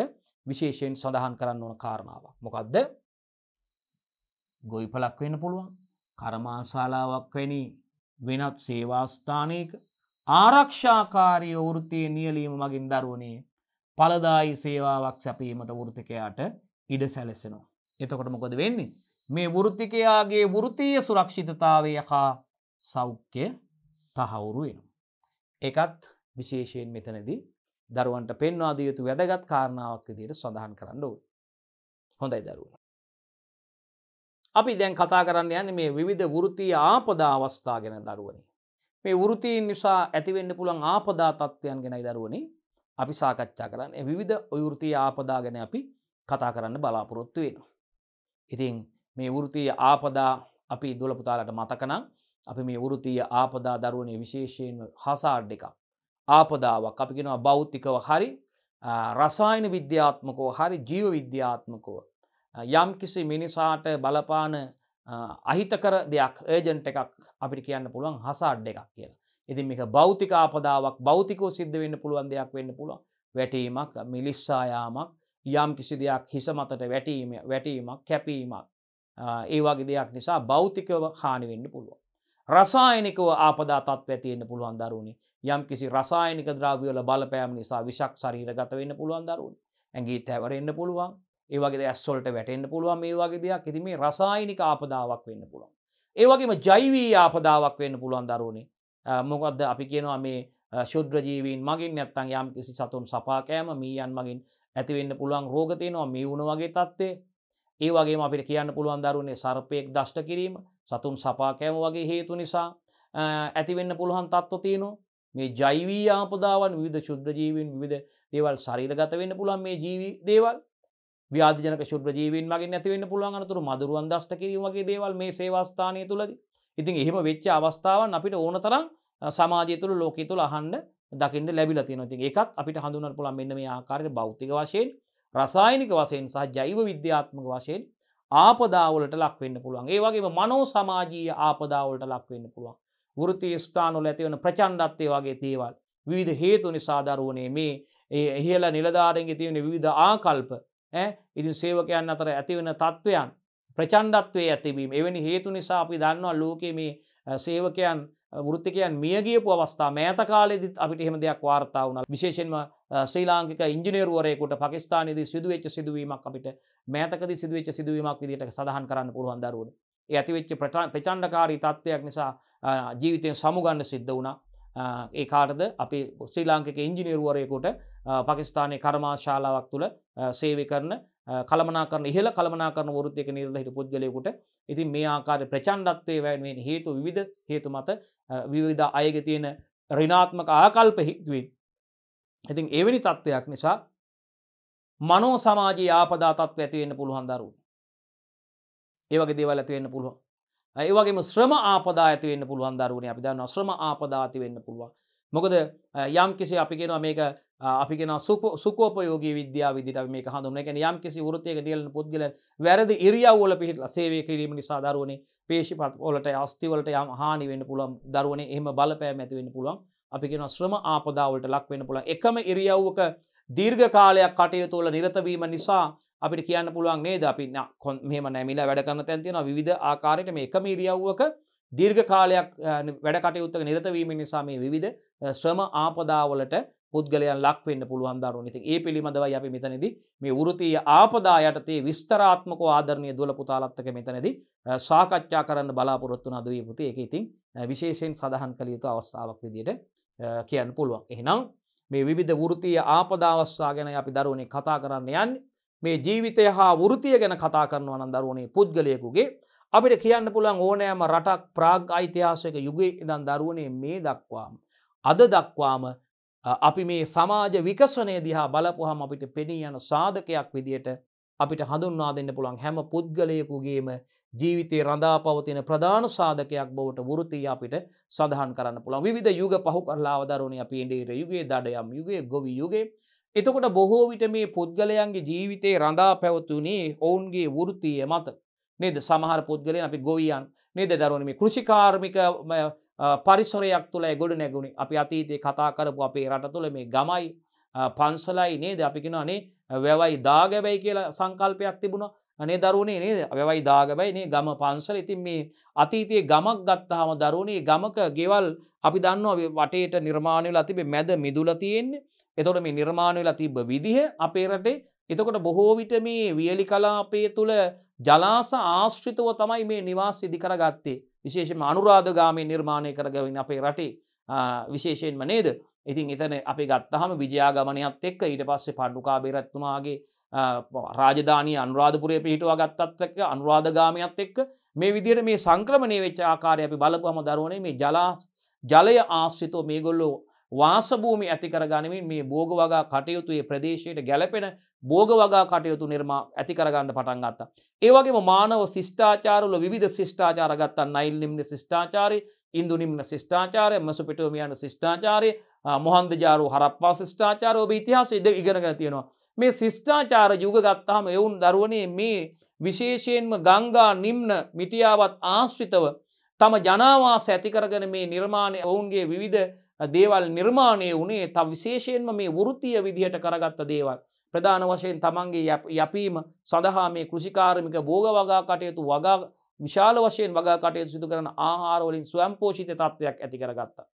විශේෂයෙන් සඳහන් කරන්න ඕන කාරණාවක්. මොකක්ද ගොයිපලක් වෙන්න පුළුවන් කරමාශාලාවක් වැනි වෙනත් සේවාස්ථානයක ආරක්ෂාකාරය වෘතයේ නියලීම මගින් දරුවනේ පලදායි සේවාවක් සැපීමට වෘතිකයාට ඉඩ සැලසෙනවා. එතකොට මොකොද වෙන්නේ. මේ වෘතිකයාගේ වෘතිය සුරක්ෂිතතාවය හා සෞඛ්‍ය තහවුරු වෙන. එකත් විශේෂයෙන් මෙතනදී දරුවන්ට පෙන්වාද යුතු වැදගත් කාරණාවක් විදියට සඳහන් කරන්න ඕ. හොඳයි දරුවන. අපි දැන් කතා කරන්න යන්න මේ විධ වෘතිය ආපදා අවස්ථා ගැෙන දරුවනේ. මේ වෘතීන් නිසා ඇතිවෙන්න පුළන් ආපදා තත්ත්වයන් ගැනයි දරුවනි අපි සාකච්ඡා කරන්න විධ ඔයෘතිය ආපදා ගැන අපි කතා කරන්න බලාපොරොත්තු වෙනවා. ඉතින් මේ වෘතිය ආපදා අපි දොලපුතාලට මතකනම් අපි මේ වෘතිය ආපදා දරුවනය විශේෂයෙන් හසාඩ් එකක් ආපදාවක් අපි කෙනවා බෞද්ධිකව හරි රසායන විද්‍යාත්මකෝ හරි ජීව විද්‍යාත්මකව යම් කිසි මිනිසාට බලපාන අහිතකර දෙයක් ඒජන්ට එකක් අපිට කියන්න පුළුවන් හසාඩ් එකක් කියලා. ඉතින් මේක බෞතික ආපදාවක් බෞතිකෝ සිද්ධ වෙන්න පුළුවන් දෙයක් වෙන්න පුළුවන් වැටීමක් මිලිස්සායාමක් යම් කිසි දෙයක් හිස මතට වැටීම වැටීමක් කැපීමක් ඒ වගේ දෙයක් නිසා බෞතිකව හානි වෙන්න පුළුවන්. රසායනිකව ආපදා තත්ත්වය තියෙන්න පුළුවන් දරුණි යම් කිසි රසායනික ද්‍රාවියවල බලපෑම් නිසා විශක් ශරීරගත වෙන්න පුළුවන් දරුණි ඇගේ තැවරෙන්න්න පුළුවන් ඒවගේ ඇස්සොල්ට වැටෙන්න්න පුළුවන් මේ වගේ දෙයක් ඉති මේ රසායිනික ආපදාවක් වෙන්න පුළුවන්. ඒවගේම ජයිවී ආපදාවක් වෙන්න පුළුවන් දරුණේ මොකක්ද අපි කියනවා මේ ශුද්‍රජීවීන් මගින් නැත්තන් යම් කිසි සතුන් සපාකෑම මීයන් මගින් ඇතිවෙන්න පුළුවන් රෝගතයනවා මේ වුණ වගේ තත්ත්වේ ඒවගේ අපිට කියන්න පුළුවන් දරුණේ සර්පයෙක් දෂ්ට කිරීම සතුන් සපාකෑම වගේ හේතු නිසා ඇතිවෙන්න පුළුවන් තත්ව තියනවා මේ ජයිවී ආපදාවන් විධ ශුද්‍රජීවන් විධ දේවල් සරීරගත වෙන්න පුළන් මේ ජීවී දේවල් ව්‍යාධජනක ශුද්‍රජීවන් මගේ නැතිවෙන්න පුළුවන්තුරු මදුරුවන් දෂ්ට කිරීමගේ දේවල් මේ සේවස්ථානය තුළද ඉතින් එහෙම වෙච්ච අවස්ථාවන් අපිට ඕන තරම් සමාජය තුළ ලෝක තුළ අහන්ඩ දකිට ලැබිල තිනති එකත් අපිට හඳුනට පුළන් මෙන්න මේ ආකාරයට බෞතික වශයෙන් රසායනික වශයෙන් සහ ජෛව විද්‍යාත්මක වශයෙන් ආපදාවලට ලක්වෙන්න පුළුවන් ඒවගේ මනෝ සමාජීය ආපදාවලට ලක්වෙන්න පුළුවන් වෘතිය ස්ථානුල ඇතිවන ප්‍රචන්්ඩත්වය වගේ තේවල් විධ හේතු නිසාදරුවනේ මේ එහල නිලධාරෙන්ගේ තියවන විධ ආකල්ප ඉතින් සේවකයන් අතර ඇතිවෙන තත්ත්වයන් ප්‍රචන්්ඩත්වය ඇතිබීම එවැනි හේතු නිසා අපි දන්නවා ලෝකයේ මේ සේවකයන් ෘතිකයන් මියගියපු අවස්ථා මෑතකාලෙදිත් අපිට එහෙම දෙයක් වාර්තා වුණ විශේෂෙන්ම ශ්‍රී ලාංකික ඉංජිනේරුවරයකුට පකිස්ානයේද සිදුවවෙච්ච සිදුවීමක් අපිට මෑතකද සිදුවවෙච්ච සිදුවීමක් විදිට සඳහන් කරන්න පුළුවන් දරුවන ඇතිවෙච්ච ප්‍රචන්්ඩකාරී තත්ත්වයක් නිසා ජීවිතයෙන් සමුගන්න සිද්ධ වුණා ඒ කාටද අපි ශ්‍රී ලාංකික ඉංජිනීරුවරයකුට පකිස්ානය කරමා ශාලාවක් තුළ සේවි කරන කළමනා කරන ඉහල කළමනා කරන වෘත්තික නිර්ද හිට පුද්ගලයකුට ඉතින් මේ ආකාර ප්‍රචන්්ඩත්වය වැන්වෙන් හේතු විධ හේතු මත විවිධ අයග තියෙන රිනාත්මක ආකල්ප හික්දුවෙන්. ඉතින් එවැනි තත්ත්වයක් නිසා මනෝ සමාජ ආපදාතත්ව ඇතිවෙන්න පුළුවන්දරු. ඒවගේ දේවල් ඇතිවෙන්න පුළුවන් ඒවගේම ශ්‍රම ආපදා ඇතිවෙන්න පුළුවන් දරුවන අපි දන්න ශ්‍රම ආපදාති වෙන්න පුළුවන් මොකද යම් කිසි අපි කියෙන මේක අපිෙන සුකෝපයෝග විද්‍යා විදිට මේ හඳුන එක යම් කිසි ෘතයක දියලන පුද්ගල වැරදි ඉරියවෝල පිහිටල සේවය කිරීම නිසා දරුවනේ පේෂිපත් ඔලට අස්තිවලට යම් හානි වෙන්න පුළුවන් දරුවනේ එහම බලපෑ ඇතිවෙන්න පුළුවන් අපි කියෙන ශ්‍රම ආපදාවලට ලක් වෙන පුළන් එකම ඉරියව්ක දීර්ඝ කාලයක් කටයුතුවල නිරතවීම නිසා අපිට කියන්න පුළුවන් නේද අපි මෙම නැමිලා වැඩ කරන තැන්තියෙන විධ ආකාරයට මේ එකම ඉරියව්වක දීර්ඝ කාලයක් වැඩ කටයුත්තක නිරතවීම නිසා මේ විධ ශ්‍රම ආපදාවලට පුද්ගලයන් ලක්වෙන්න පුළුවන් දරුණ ඉති ඒ පිළිබඳවයි අපි මෙතනද මේ වෘතිය ආපදා යටතේ විස්තරාත්මක ආදරණය දුල පුතාලත්තක මෙතනද සාකච්ඡා කරන්න බලාපොරොත්තු නදවී පුති එක ඉතින් විශේෂයෙන් සඳහන් කළ යුතු අවස්ථාවක් විදියට කියන්න පුළුවන්. එහිනම් මේ විධ වෘතිය ආපදාවස්සා ගැන අපි දරුවනේ කතා කරන්න යන් මේ ජීවිතය හා වෘතිය ගැන කතා කරනවා නම් දරුවනේ පුද්ගලයෙකුගේ අපිට කියන්න පුළුවන් ඕනෑම රටක් ප්‍රාග් ඓතිහාසයක යුගයේ ඉඳන් දරුවනේ මේ දක්වාම අද දක්වාම අපි මේ සමාජ විකසනය දිහා බලපුවහම අපිට පෙනී යන සාධකයක් විදියට අපිට හඳුන්වා දෙන්න පුළුවන් හැම පුද්ගලයෙකුගේම ජීවිතයේ රඳා පවතින ප්‍රධාන සාධකයක් බවට වෘතිය අපිට සඳහන් කරන්න පුළුවන් විධ යුග පහු කරලා අවදරුණ අපි එඩේර යුගේ දඩයම් යුගේ ගොවි යුගේ එතකොට බොහෝ විට මේ පුද්ගලයන්ගේ ජීවිතේ රඳා පැවතුනේ ඔවුන්ගේ වෘතිය මත නේද සමහර පුද්ගලයන් අපි ගොවියන් නේද දරුවන මේ කෘෂිකාර්මික පරිසරයක් තුළ ගොඩ නැගුණේ අපි අතීතයේ කතා කරපු අපේ රට තුළ මේ ගමයි පන්සලයි නේද අපි කෙන අනේ වැවයි දාගැබැයි කියලා සංකල්පයක් තිබුණා අනේ දරුණේ නේද වැවයි දාගබයි නේ ගම පන්සල ඉතින් මේ අතීතයේ ගමක් ගත්තාම දරුණේ ගමක ගෙවල් අපි දන්නවා වටේට නිර්මාණයල තිබේ මැද මිදුල තියෙන්නේ එතොට මේ නිර්මාණ වෙලා තිබ්බ විදිහ අපේ රටේ එතකොට බොහෝ විට මේ වියලි කලාපය තුළ ජලාස ආශ්‍රිතව තමයි මේ නිවාස ඉදිකර ගත්තේ විශේෂම අනුරාධගාමය නිර්මාණය කරගවින් අපේ රටේ විශේෂයෙන්ම නේද ඉතින් එතන අපි ගත්තහම විජයාගමනයක්ත් එක්ක ඊට පස්සේ පණ්ඩුකා බේරත්තුමාගේ රාජධානී අනුරාධපුරය පිහිටවා ගත්තත් එක්ක අනුරාධගාමයක්ත් එක්ක මේ විදිර මේ සංක්‍රමණය වෙච්ච ආකාරය අපි බලපුහම දරුවනේ මේ ජලා ජලය ආශ්‍රිතෝ මේගොල්ලෝ වාසභූමි ඇති කරගනිමින් මේ බෝග වගා කටයුතුයේ ප්‍රදේශයට ගැලපෙන බෝග වගා කටයුතු නිර්මා ඇති කරගන්න පටන් ගත්තා. ඒවගේම මානව ශිෂ්ඨාචාරුල විධ ශිෂ්ඨාචාර ගත්තන් නයිල් නිම්න ශිෂ්ඨාචාරය ඉන්දුනිම්න ශිෂ්ඨාචාරය මසුපිටෝමියන ශිෂ්ඨාචාරය මොහන්දජාරු හරප්පා ශිෂ්ඨාචාරෝ ඉතිහාස ඉද ඉගෙනග තියෙනවා. මේ ශිෂ්ඨාචාර යුග ගත්තාම එවුන් දරුවනේ මේ විශේෂයෙන්ම ගංගා නිම්න මිටියාවත් ආශ්‍රිතව තම ජනවාස ඇතිකරගෙන මේ නිර්මාණය ඔවුන්ගේ විධ දේවල් නිර්මාණය වනේ තම් විශේෂයෙන්ම මේ වෘතිය විදිහට කරගත්ත දේවල්. ප්‍රධාන වශයෙන් තමන්ගේ යැපීම සඳහා මේ කෘෂිකාර්මික බෝග වගා කටයුතු වගා විශාල වශයෙන් වගා කටයුතු සිදු කරන ආහාරවලින් ස්වයම්පෝෂිත තත්ත්වයක් ඇති කරගත්තා.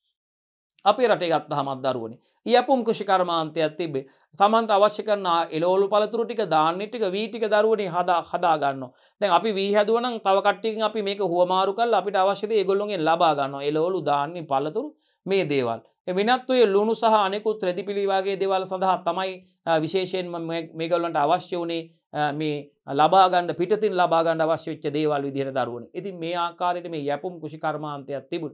අපේ රටේ ගත්තා හමත් දරුවනි. යැපුම් කෘෂිකර්මාන්තයක් තිබේ. තමන්ට අවශ්‍ය කරන එලෝලු පළතුරු ටික දාන්න ටික වී ටික දරුවනේ හදා හදා ගන්නවා. දැන් අපි වී හැදුවනම් තව කට්ටියකින් අපි මේක හුවමාරු කරලා අපිට අවශ්‍ය දේ ඒගොල්ලොන්ගෙන් ලබා ගන්නවා. එලෝලු දාන්නේ පළතුරු මේ දේවල්. වෙනත් ඔය ලුණු සහ අනෙකුත් රැදිපිළිවාගේ දේවල් සඳහා තමයි විශේෂයෙන්ම මේගොල්ලන්ට අවශ්‍ය වනේ මේ ලබාගන්න පිටින් ලබාගන්න අවශ්‍යච්ච දේවල් විදිහට දරුවන ඉති මේ ආකාරයට මේ යැපුම් කෘෂිකර්මාන්තයක් තිබුණ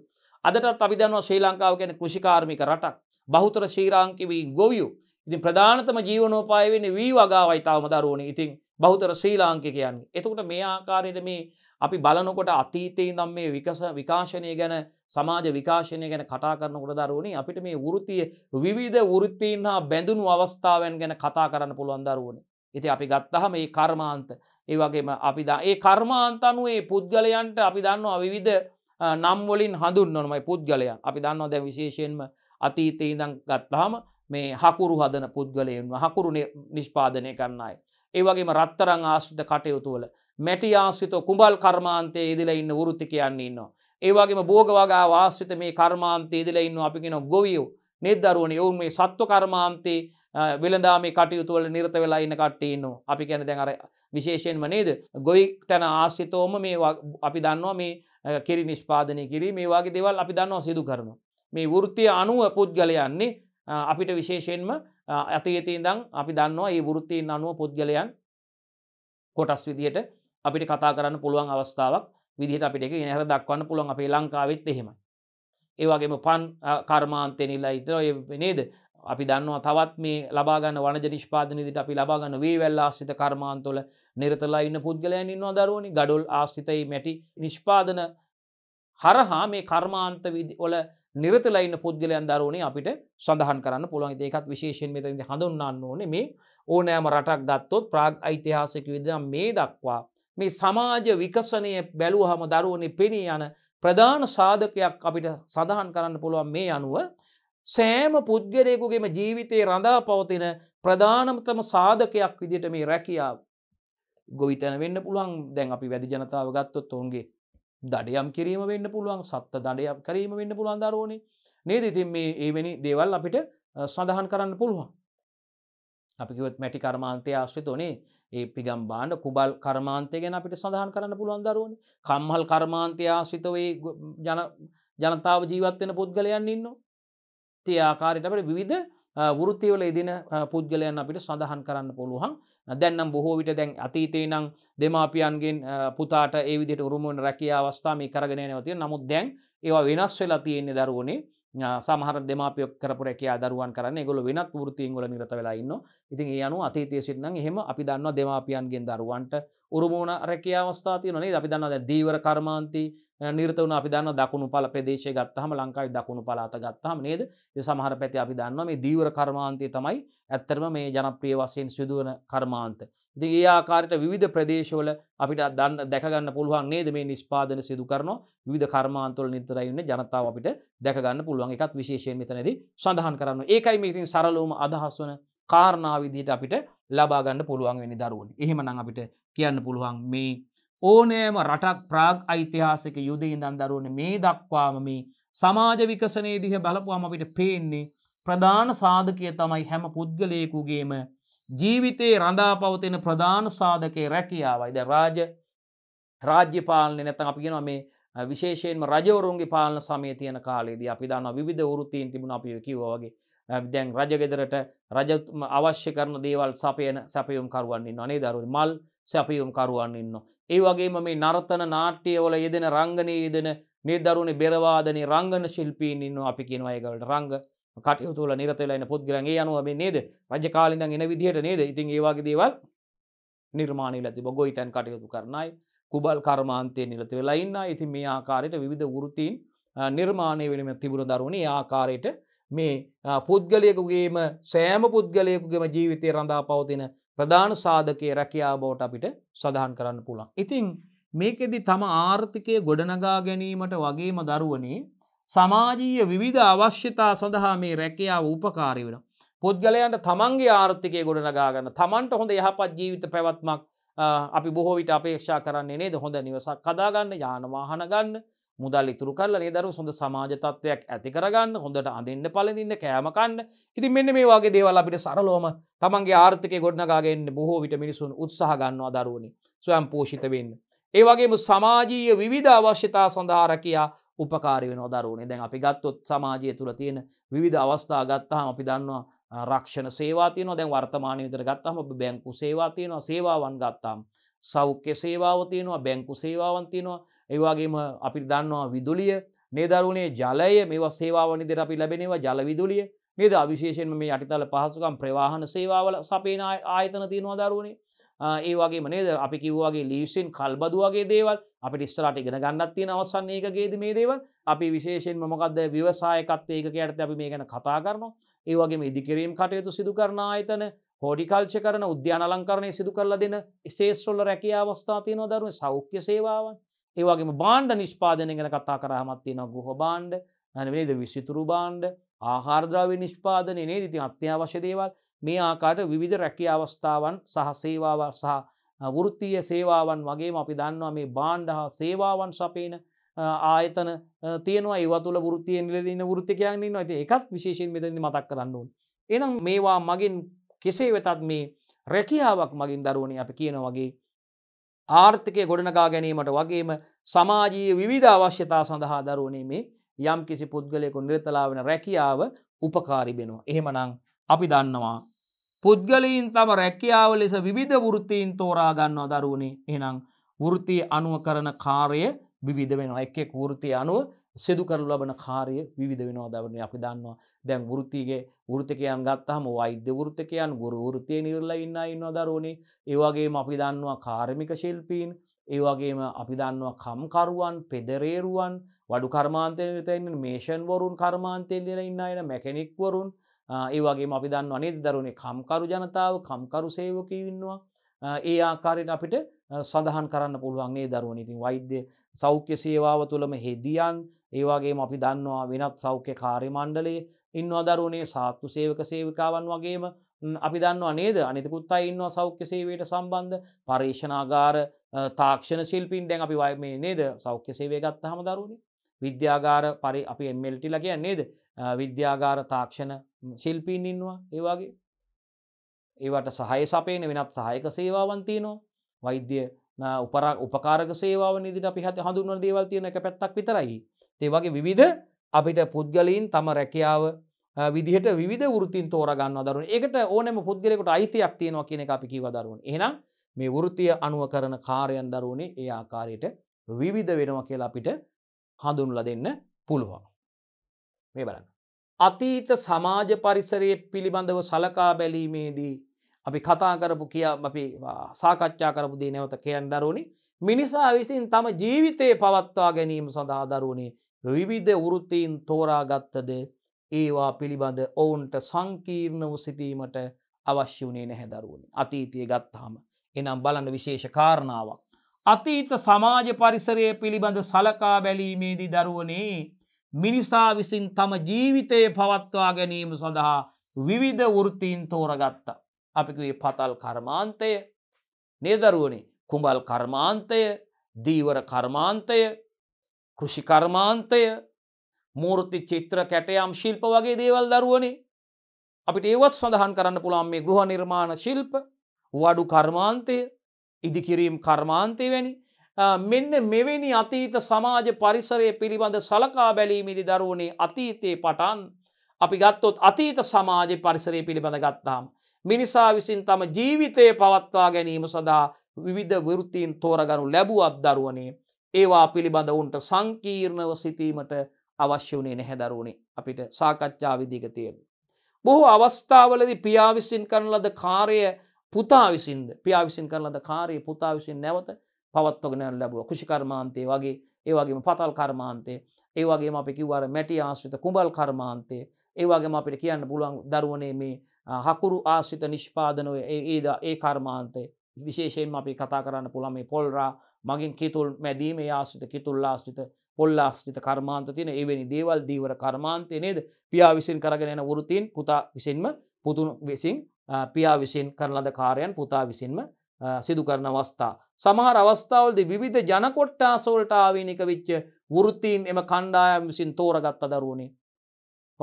අදටත් අවිධන්ව ශ්‍රී ලංකාව කැන කෘෂිකාර්මික රටක් බහුතර ශ්‍රීරාංකිවී ගොවියු ඉතින් ප්‍රධානතම ජීවනෝපායවෙන වී වගාවයිතාවම දරුවන ඉතින් බෞතර ශ්‍රී ලාංකිකයන් එතකට මේ ආකාරයට මේ අපි බලනකොට අතීතයේ ඉඳන් මේ විකස විකාශනය ගැන සමාජ විකාශනය ගැන කතා කරනකොට දරුවනේ අපිට මේ වෘත්තිය විවිධ වෘත්තීන් හා බැඳුණු අවස්ථාවෙන් ගැන කතා කරන්න පුළුවන් දරුවනේ. ඉතින් අපි ගත්තහම මේ කර්මාන්ත ඒ වගේම අපි ඒ කර්මාන්ත අනුව මේ පුද්ගලයන්ට අපි දන්නවා විවිධ නම් වලින් හඳුන්වනමයි පුද්ගලයන්. අපි දන්නවා දැන් විශේෂයෙන්ම අතීතයේ ඉඳන් ගත්තාම මේ හකුරු හදන පුද්ගලයන්ව හකුරු නිෂ්පාදනය කරන අය. ඒ වගේම රත්තරන් ආශ්‍රිත කටයුතු වල මැටි ආශ්‍රිත කුඹල් කර්මාන්තය ඉදිල ඉන්න වෘති කියන්නේ ඉන්නවා. ඒවාගේම බෝගවගා වාශ්‍රිත මේ කර්මාන්තය ඉදිල ඉන්න අපිගෙන ගොවියෝ නිදරුවන ඔවුන් මේ සත්ව කර්මාන්තේ වෙළදාම කටයුතුවල නිර්ත වෙලා ඉන්න කට්ටයන්නවා අපි ගැන දැන් අර විශේෂයෙන්ම නේද ගොයි තැන ආශ්‍රිතෝම මේ අපි දන්නවා මේ කිරි නිෂ්පාදනය කිරි මේ වගේ දෙවල් අපි දන්නවා සිදු කරන මේ වෘත්තිය අනුව පුද්ගලයන්නේ අපිට විශේෂයෙන්ම ඇති ඇතින් දං අපි දන්නවා ඒ වෘත්තියෙන් අනුව පුද්ගලයන් කොටස් විදියට අපිට කතා කරන්න පුළුවන් අවස්ථාවක් විදිහට අපිට එක හර දක්වන්න පුළුවන් අපේ ලංකාවෙත් එහෙමයි. ඒවගේම පන් කර්මාන්තයනිල්ලා ඉතර නේද අපි දන්නවා තවත් මේ ලබාගන්න වනජ නිෂ්පාදනදිට අපි ලබාගන්න වේවැල් ආශ්‍රිත කර්මාන්තොල නිරතලා ඉන්න පුද්ගලයන් ඉන්නවා දරුවනි ගඩොල් ආශ්‍රිතයි මැටි නිෂ්පාදන හරහා මේ කර්මාන්ත ඔල නිරතලයින්න පුද්ගලයන් දරුවනේ අපිට සඳහන් කරන්න පුළුවන් ඒකත් විශේෂෙන් මෙතද හඳුන්නන්න ඕනේ මේ ඕනෑම රටක් ගත්තොත් ප්‍රාග් ඓතිහාසක විද මේ දක්වා මේ සමාජ විකසනය බැලුවහම දරුවනේ පෙනී යන ප්‍රධාන සාධකයක් අපිට සඳහන් කරන්න පුළුවන් මේ අනුව සෑම පුද්ගලයකුගේම ජීවිතයේ රඳා පවතින ප්‍රධානමතම සාධකයක් විදිට මේ රැකියාව ගොවිතැන වෙන්න පුළුවන් දැන් අපි වැදි ජනතාව ගත්තොත් ඔවුන්ගේ දඩයම් කිරීම වෙන්න පුළුවන් සත්ත දඩයක් කරීම වෙන්න පුළුවන් දරුවනේ නේද ඉතින් මේ ඒවැනි දේවල් අපිට සඳහන් කරන්න පුළුවන් අපිකිවත් මැටි කර්මාන්තය ආශ්‍රිත ඕනේ ඒ පිගම් බාණ්ඩ කුබල් කර්මාන්තය ගැන අපිට සඳහන් කරන්න පුළුවන් දරුවනි කම්හල් කර්මාන්තය ආශ්‍රිතවේ ජන ජනතාව ජීවත්වෙන පුද්ගලයන් ඉන්න. තිය ආකාරයට අපට විවිධ වෘතිවල එදින පුද්ගලයන් අපිට සඳහන් කරන්න පුළුවන් දැන්නම් බොහෝ විට දැන් අතීතේ නම් දෙමාපියන්ගෙන් පුතාට ඒ විදිහට උරුමුවන රැකියා අවස්ථා මේ කරගෙන යනවා තියෙන. නමුත් දැන් ඒවා වෙනස් වෙලා තියෙන්නේ දරුවනේ. සමහර දෙමාපිය කරපු රැකයා දරුවන් කරන්න ගොල වෙනත් ෘතිීන්ගල නිරත වෙලාඉන්න ඉතින් ඒ අනු අතීතය සිටන එහෙම අපි දන්න දෙමාපියන්ගෙන් දරුවන්ට උරුමෝන රැකිය අවස්ථාතිය නේ අපි දන්න දීවර කර්මාන්ති නිර්තවන අපි දන්න දකුණු පල ප්‍රදේශය ගත්තහම ලංකායි දකුණු පලාත ගත්තහම නේද සමහර පැති අපි දන්න මේ දීවර කර්මාන්තය තමයි ඇත්තරම මේ ජනප්‍රිය වසයෙන් සිදුවන කර්මාන්ත දිගේ ආකාරයට විධ ප්‍රදේශවල අපිට දන්න දැකගන්න පුළුවන් නේද මේ නිස්පාදන සිදු කරනවා විධ කර්මාන්තවල නිතරයින්න ජනතාව අපිට දැකගන්න පුළුවන් එකත් විශේෂයෙන් මෙතනද සඳහන් කරන්න ඒකයි මේතින් සරලෝම අදහස් වන කාරණාවිදියට අපිට ලබාගන්න පුළුවන් වෙනි දරුවන් එහෙමනං අපිට කියන්න පුළුවන් මේ ඕනෑම රටක් ප්‍රාග් අයිතිහාසක යුදෙහි දන් දරුවන මේ දක්වාම මේ සමාජ විකසනයේදිහ බලපුවාම අපිට පේන්නේ ප්‍රධාන සාධකය තමයි හැම පුද්ගලයකුගේම ජීවිතයේ රඳා පවතින ප්‍රධාන සාධකයේ රැකියාවයිද රාජ රාජ්‍ය පාලනය නැතන් අපි ගෙනවා මේ විශේෂයෙන්ම රජවරුන්ගේ පාලන සමය තියන කාලේදී අපි දන්න විධ වෘතීන් තිබුණ අපි කිවෝගේ දැන් රජගෙදරට රජ අවශ්‍ය කරන දේවල් සපයන සැපියුම් කරුවන්න්න අනේ දරුණ මල් සැපියුම් කරුවන් ඉන්න. ඒ වගේම මේ නර්තන නාට්‍යවල යෙදෙන රංගනය යෙදෙන මේ දරුණේ බෙරවාදන රංගන ශිල්පීන් ඉන්න අපි කියෙනවයගලට රංග කටයුතුල නිරතලයින පුද්ගලන්ගේ යනුවම නේද රජ කාලිඳන් එන විදිහට නේද ඉතින් ඒවාගේ දේවල් නිර්මාණය ලති බොගොයි තැන් කටයුතු කරනයි කුබල් කර්මාන්තය නිලත වෙලා ඉන්න ඉතින් මේ ආකාරයට විධ වෘතීන් නිර්මාණය වෙනම තිබුණ දරුණ ආකාරයට මේ පුද්ගලයකුගේම සෑම පුද්ගලයකුගේම ජීවිතය රඳා පවතින ප්‍රධාන සාධකය රැකයා බෝට අපිට සඳහන් කරන්න පුළන්. ඉතිං මේකෙදි තම ආර්ථිකය ගොඩනගා ගැනීමට වගේම දරුවනේ සමාජීය විධ අවශ්‍යතා සඳහා මේ රැකියාව උපකාරි වෙන. පුද්ගලයන්ට තමන්ගේ ආර්ථිකය ගොඩනගාගන්න තමන්ට හොඳ යහපත් ජීවිත පැවත්මක් අපි බොහෝ විට අපේක්ෂා කරන්නේ නේද හොඳ නිවසක් කදාගන්න යානවාහන ගන්න මුදල් ඉතුරු කරල නිදරු සොඳ සමාජතත්වයක් ඇති කරගන්න හොඳට අඳන්න පලඳන්න කෑමකන්න ඉති මෙන්න මේ වගේ දේවල් අපිට සරලෝම තමන්ගේ ආර්ථක ගොඩ්නගාගන්න බොහෝ විට මිනිසුන් උත්සාහ ගන්නවා දරුවනි ස්වයම් පෝෂිත වෙන්න. ඒවගේම සමාජීය විධ අවශ්‍යතා සඳහාරකයා උපකාරය වෙන දරුවනේ දැන් අපි ගත්තොත් සමාජය තුළ තියෙන විධ අවස්ථා ගත්තහම අපි දන්නවා රක්ෂණ සේවාතියන දැන් වර්තමාන විතර ගත්තහම බැංකු සේවාතියනවා සේවාවන් ගත්තාම් සෞඛ්‍ය සේවාවතියනවා බැංකු සේවාවන්තියනවා ඒවාගේම අපි දන්නවා විදුලිය නේදරුණේ ජලය මේ සේවාවනි දෙර අපි ලැබෙනවා ජලවිදුලිය නේද අවිශේෂෙන් මේ අටිතල පහසුකම් ප්‍රවාහන සේවාවල සපේන ආයතන තියෙනවා දරුණේ ඒ වගේ මනේද අපි කිව්වාගේ ලිවිසින් කල්බදුවගේ දේවල් අපි ස්ටලාට ඉගෙන ගන්නත් තියෙන අවසන් ඒකගේද මේ දේවල් අපි විශේෂෙන් මොකක්ද ව්‍යවසායකත් ඒකක ඇයට අපි මේ ගැන කතා කරනවා ඒවගේ ඉදිකිරීම් කටයුතු සිදු කරන ආයතන හෝඩිකල්ච කරන උද්‍යාන අලංකරණය සිදු කරලා දෙන සේස්ොල්ල රැකිය අවස්ථාතියනෝ දරුණ සෞඛ්‍ය සේවාවන් ඒවගේම බාණ්ඩ නිෂ්පාදනය ගැන කතා කරහමත්තියෙන ගෘහ බාණ්ඩ නැනවේද විසිතුරු බාණ්ඩ ආහාර්ද්‍රාව නිෂ්පාදනය නේදිති අත්‍යවශ්‍ය දේවල් මේ ආකාට විධ රැකිය අවස්ථාවන් සහ සේවාව සහ වෘත්තිය සේවාවන් වගේම අපි දන්නවා මේ බාණ්ඩ හා සේවාවන් සපේන ආයතන තියනවා ඒවතුල ෘත්තියෙන් ලදින ෘත්තිකයන් න්න ඇති එකක් විශේෂෙන් මෙදදි මතක් කරන්නුන්. එනම් මේවා මගින් කෙසේ වෙතත් මේ රැකියාවක් මගින් දරුවනේ අපි කියන වගේ ආර්ථිකය ගොඩනකා ගැනීමට වගේම සමාජයේ විධ අවශ්‍යතා සඳහා දරුවනේ මේ යම් කිසි පුද්ගලයකු නිරතලා වෙන රැකියාව උපකාරිබෙනවා. එහෙමනං අපි දන්නවා පුද්ගලයින් තම රැකියාව ලෙස විධ වෘත්තීන් තෝරා ගන්නවා දරුවනේ එනම් වෘතිය අනුව කරන කාරය විධ වෙන එකෙක් වෘතිය අනුව සිදු කරු ලබන කාරය විධ වෙනවා දවන අපි දන්නවා දැන් වෘතිගේ වෘතිකයන් ගත්තහම වෛද්‍ය වෘතිකයන් ගුරු වෘතිය නිර්ලා ඉන්න ඉන්න දරුවනේ ඒවගේම අපි දන්නවා කාර්මික ශිල්පීන් ඒවගේම අපි දන්නවා කම්කරුවන් පෙදරේරුවන් වඩු කර්මාන්තය තන්න මේෂන් වරුන් කර්මාන්තයල්ලෙන ඉන්න එන මැකෙනෙක්වරුන් ඒවගේ අපි දන්න අනේ දරුණේ කම්කරු ජනතාව කම්කරු සේවකීවන්නවා ඒ ආකාරයට අපිට සඳහන් කරන්න පුළුවන්ගේ දරුවන ඉතින් වෛද්‍ය සෞඛ්‍ය සේවාව තුළම හෙදියන් ඒවාගේ අපි දන්නවා වෙනත් සෞඛ්‍ය කාර්ය මණ්ඩලේ ඉන්නවා දරුණේ සාත්තු සේවක සේවිකාවන් වගේම අපි දන්නවා නේද අනිතකුත් අයි ඉන්නවා සෞඛ්‍ය සේවයට සම්බන්ධ පර්ේෂනාගාර තාක්ෂණ ශිල්පින් දැන් අපි වය මේ නේද සෞඛ්‍ය සේවය ගත්තහම දරුණේ විද්‍යාගාර පරි අපි එමල්ටිල කිය නේද විද්‍යාගාර තාක්ෂණ ශිල්පීන් ඉන්නවා ඒවාගේ ඒවට සහය සපේන වෙනත් සහයක සේවාවන්තියනවා වෛද්‍ය උපර උපකාරක සේවාව නිදිට පිහත හඳුන්ව දේවල් තියෙන එක පැත්තක් විතරයි ඒවගේ විවිධ අපිට පුද්ගලීන් තම රැකියාව විදිහට විධ ෘතින් තෝරගන්න දරු එකට ඕනම පුද්ගලෙකුට අයිතියක් තියෙනවා කියන අපි කිව දරුවන් එනම් මේ වෘතිය අනුව කරන කාරයන් දරුවනේ ඒ ආකාරයට විවිධ වෙනවා කියලා අපිට හඳුන්ල දෙන්න පුළුවන්. මේ බලන්න. අතීත සමාජ පරිසරය පිළිබඳව සලකා බැලීමේදී අපි කතා කරපු කිය අපි සාකච්ඡා කරපු දී නැවත කියන් දරුණි මිනිසා විසින් තම ජීවිතය පවත්වා ගැනීම සඳහා දරුණේ විවිධ වෘත්තීන් තෝරාගත්තද ඒවා පිළිබඳ ඔවුන්ට සංකීර්ණ වූ සිතීමට අවශ්‍ය වනේ නැහැ දරුවනි අතීතිය ගත්තාම එනම් බලන්න විශේෂ කාරණාවක් අතීත සමාජ පරිසරය පිළිබඳ සලකා බැලීමේදී දරුවනේ මිනිසා විසින් තම ජීවිතය පවත්වා ගැනීම සඳහා විවිධ වෘත්තීන් තෝරගත්තා. අපිකුේ පතල් කර්මාන්තය නේදරුවනේ කුඹල් කර්මාන්තය දීවර කර්මාන්තය කෘෂිකර්මාන්තය මූර්ති චිත්‍ර කැටයම් ශිල්ප වගේ දේවල් දරුවනේ අපිට ඒවත් සඳහන් කරන්න පුළන් මේ ගෘහ නිර්මාණ ශිල්ප වඩු කර්මාන්තය ඉදිකිරීම් කර්මාන්තය වැනි මෙන්න මෙවැනි අතීත සමාජ පරිසරය පිළිබඳ සලකා බැලීමදි දරුවනේ අතීතයේ පටන් අපි ගත්තොත් අතීත සමාජ පරිසරය පිළිබඳ ගත්තාම්. මිනිසා විසින් තම ජීවිතය පවත්වා ගැනීම සඳහා විවිධ වෘත්තීන් තෝරගනු ලැබුවත් දරුවනේ ඒවා පිළිබඳ උන්ට සංකීර්ණව සිතීමට අවශ්‍ය වනේ නැහැ දරුවනේ අපිට සාකච්ඡා විදිග තේරු. බොහෝ අවස්ථාවලදි පියාවිසින් කරන ලද කාරය පුතා විසින්ද පියාවිසින් කරලද කාරය පුතා විසින් නැවත පවත්වගෙනන ලැබුව කුෂිකර්මාන්තය වගේ ඒවගේම පතල් කර්මාන්තය ඒවගේ අපි කිවර මැටි ආශ්‍රිත කුඹල් කර්මාන්තය ඒවගේම අපිට කියන්න පුළුවන් දරුවනේ මේ හකුරු ආශ්‍රිත නිෂ්පාදනය ඒද ඒ කර්මාන්තය විශේෂයෙන් අපි කතා කරන්න පුළම මේ පොල්රා මගින් කිතුල් මැදීම ආශ්‍රිත කිතුල් ආශ්‍රිත පොල්ලාශ්‍රිත කර්මාන්ත තින එවැනි දේවල් දීවර කර්මාන්තය නේද පියා විසින් කරගෙන එන වෘතින් පුතා විසින්ම පුතුන් වෙසින් පියා විසින් කරන ලද කාරයන් පුතා විසින්ම සිදු කරන අවස්ථා. සමහර අවස්ථාවලද විධ ජනකොට්ටා සෝල්ට ආවීනික විච්ච වෘතීන් එම කණ්ඩායම් විසින් තෝරගත්ත දරුණේ.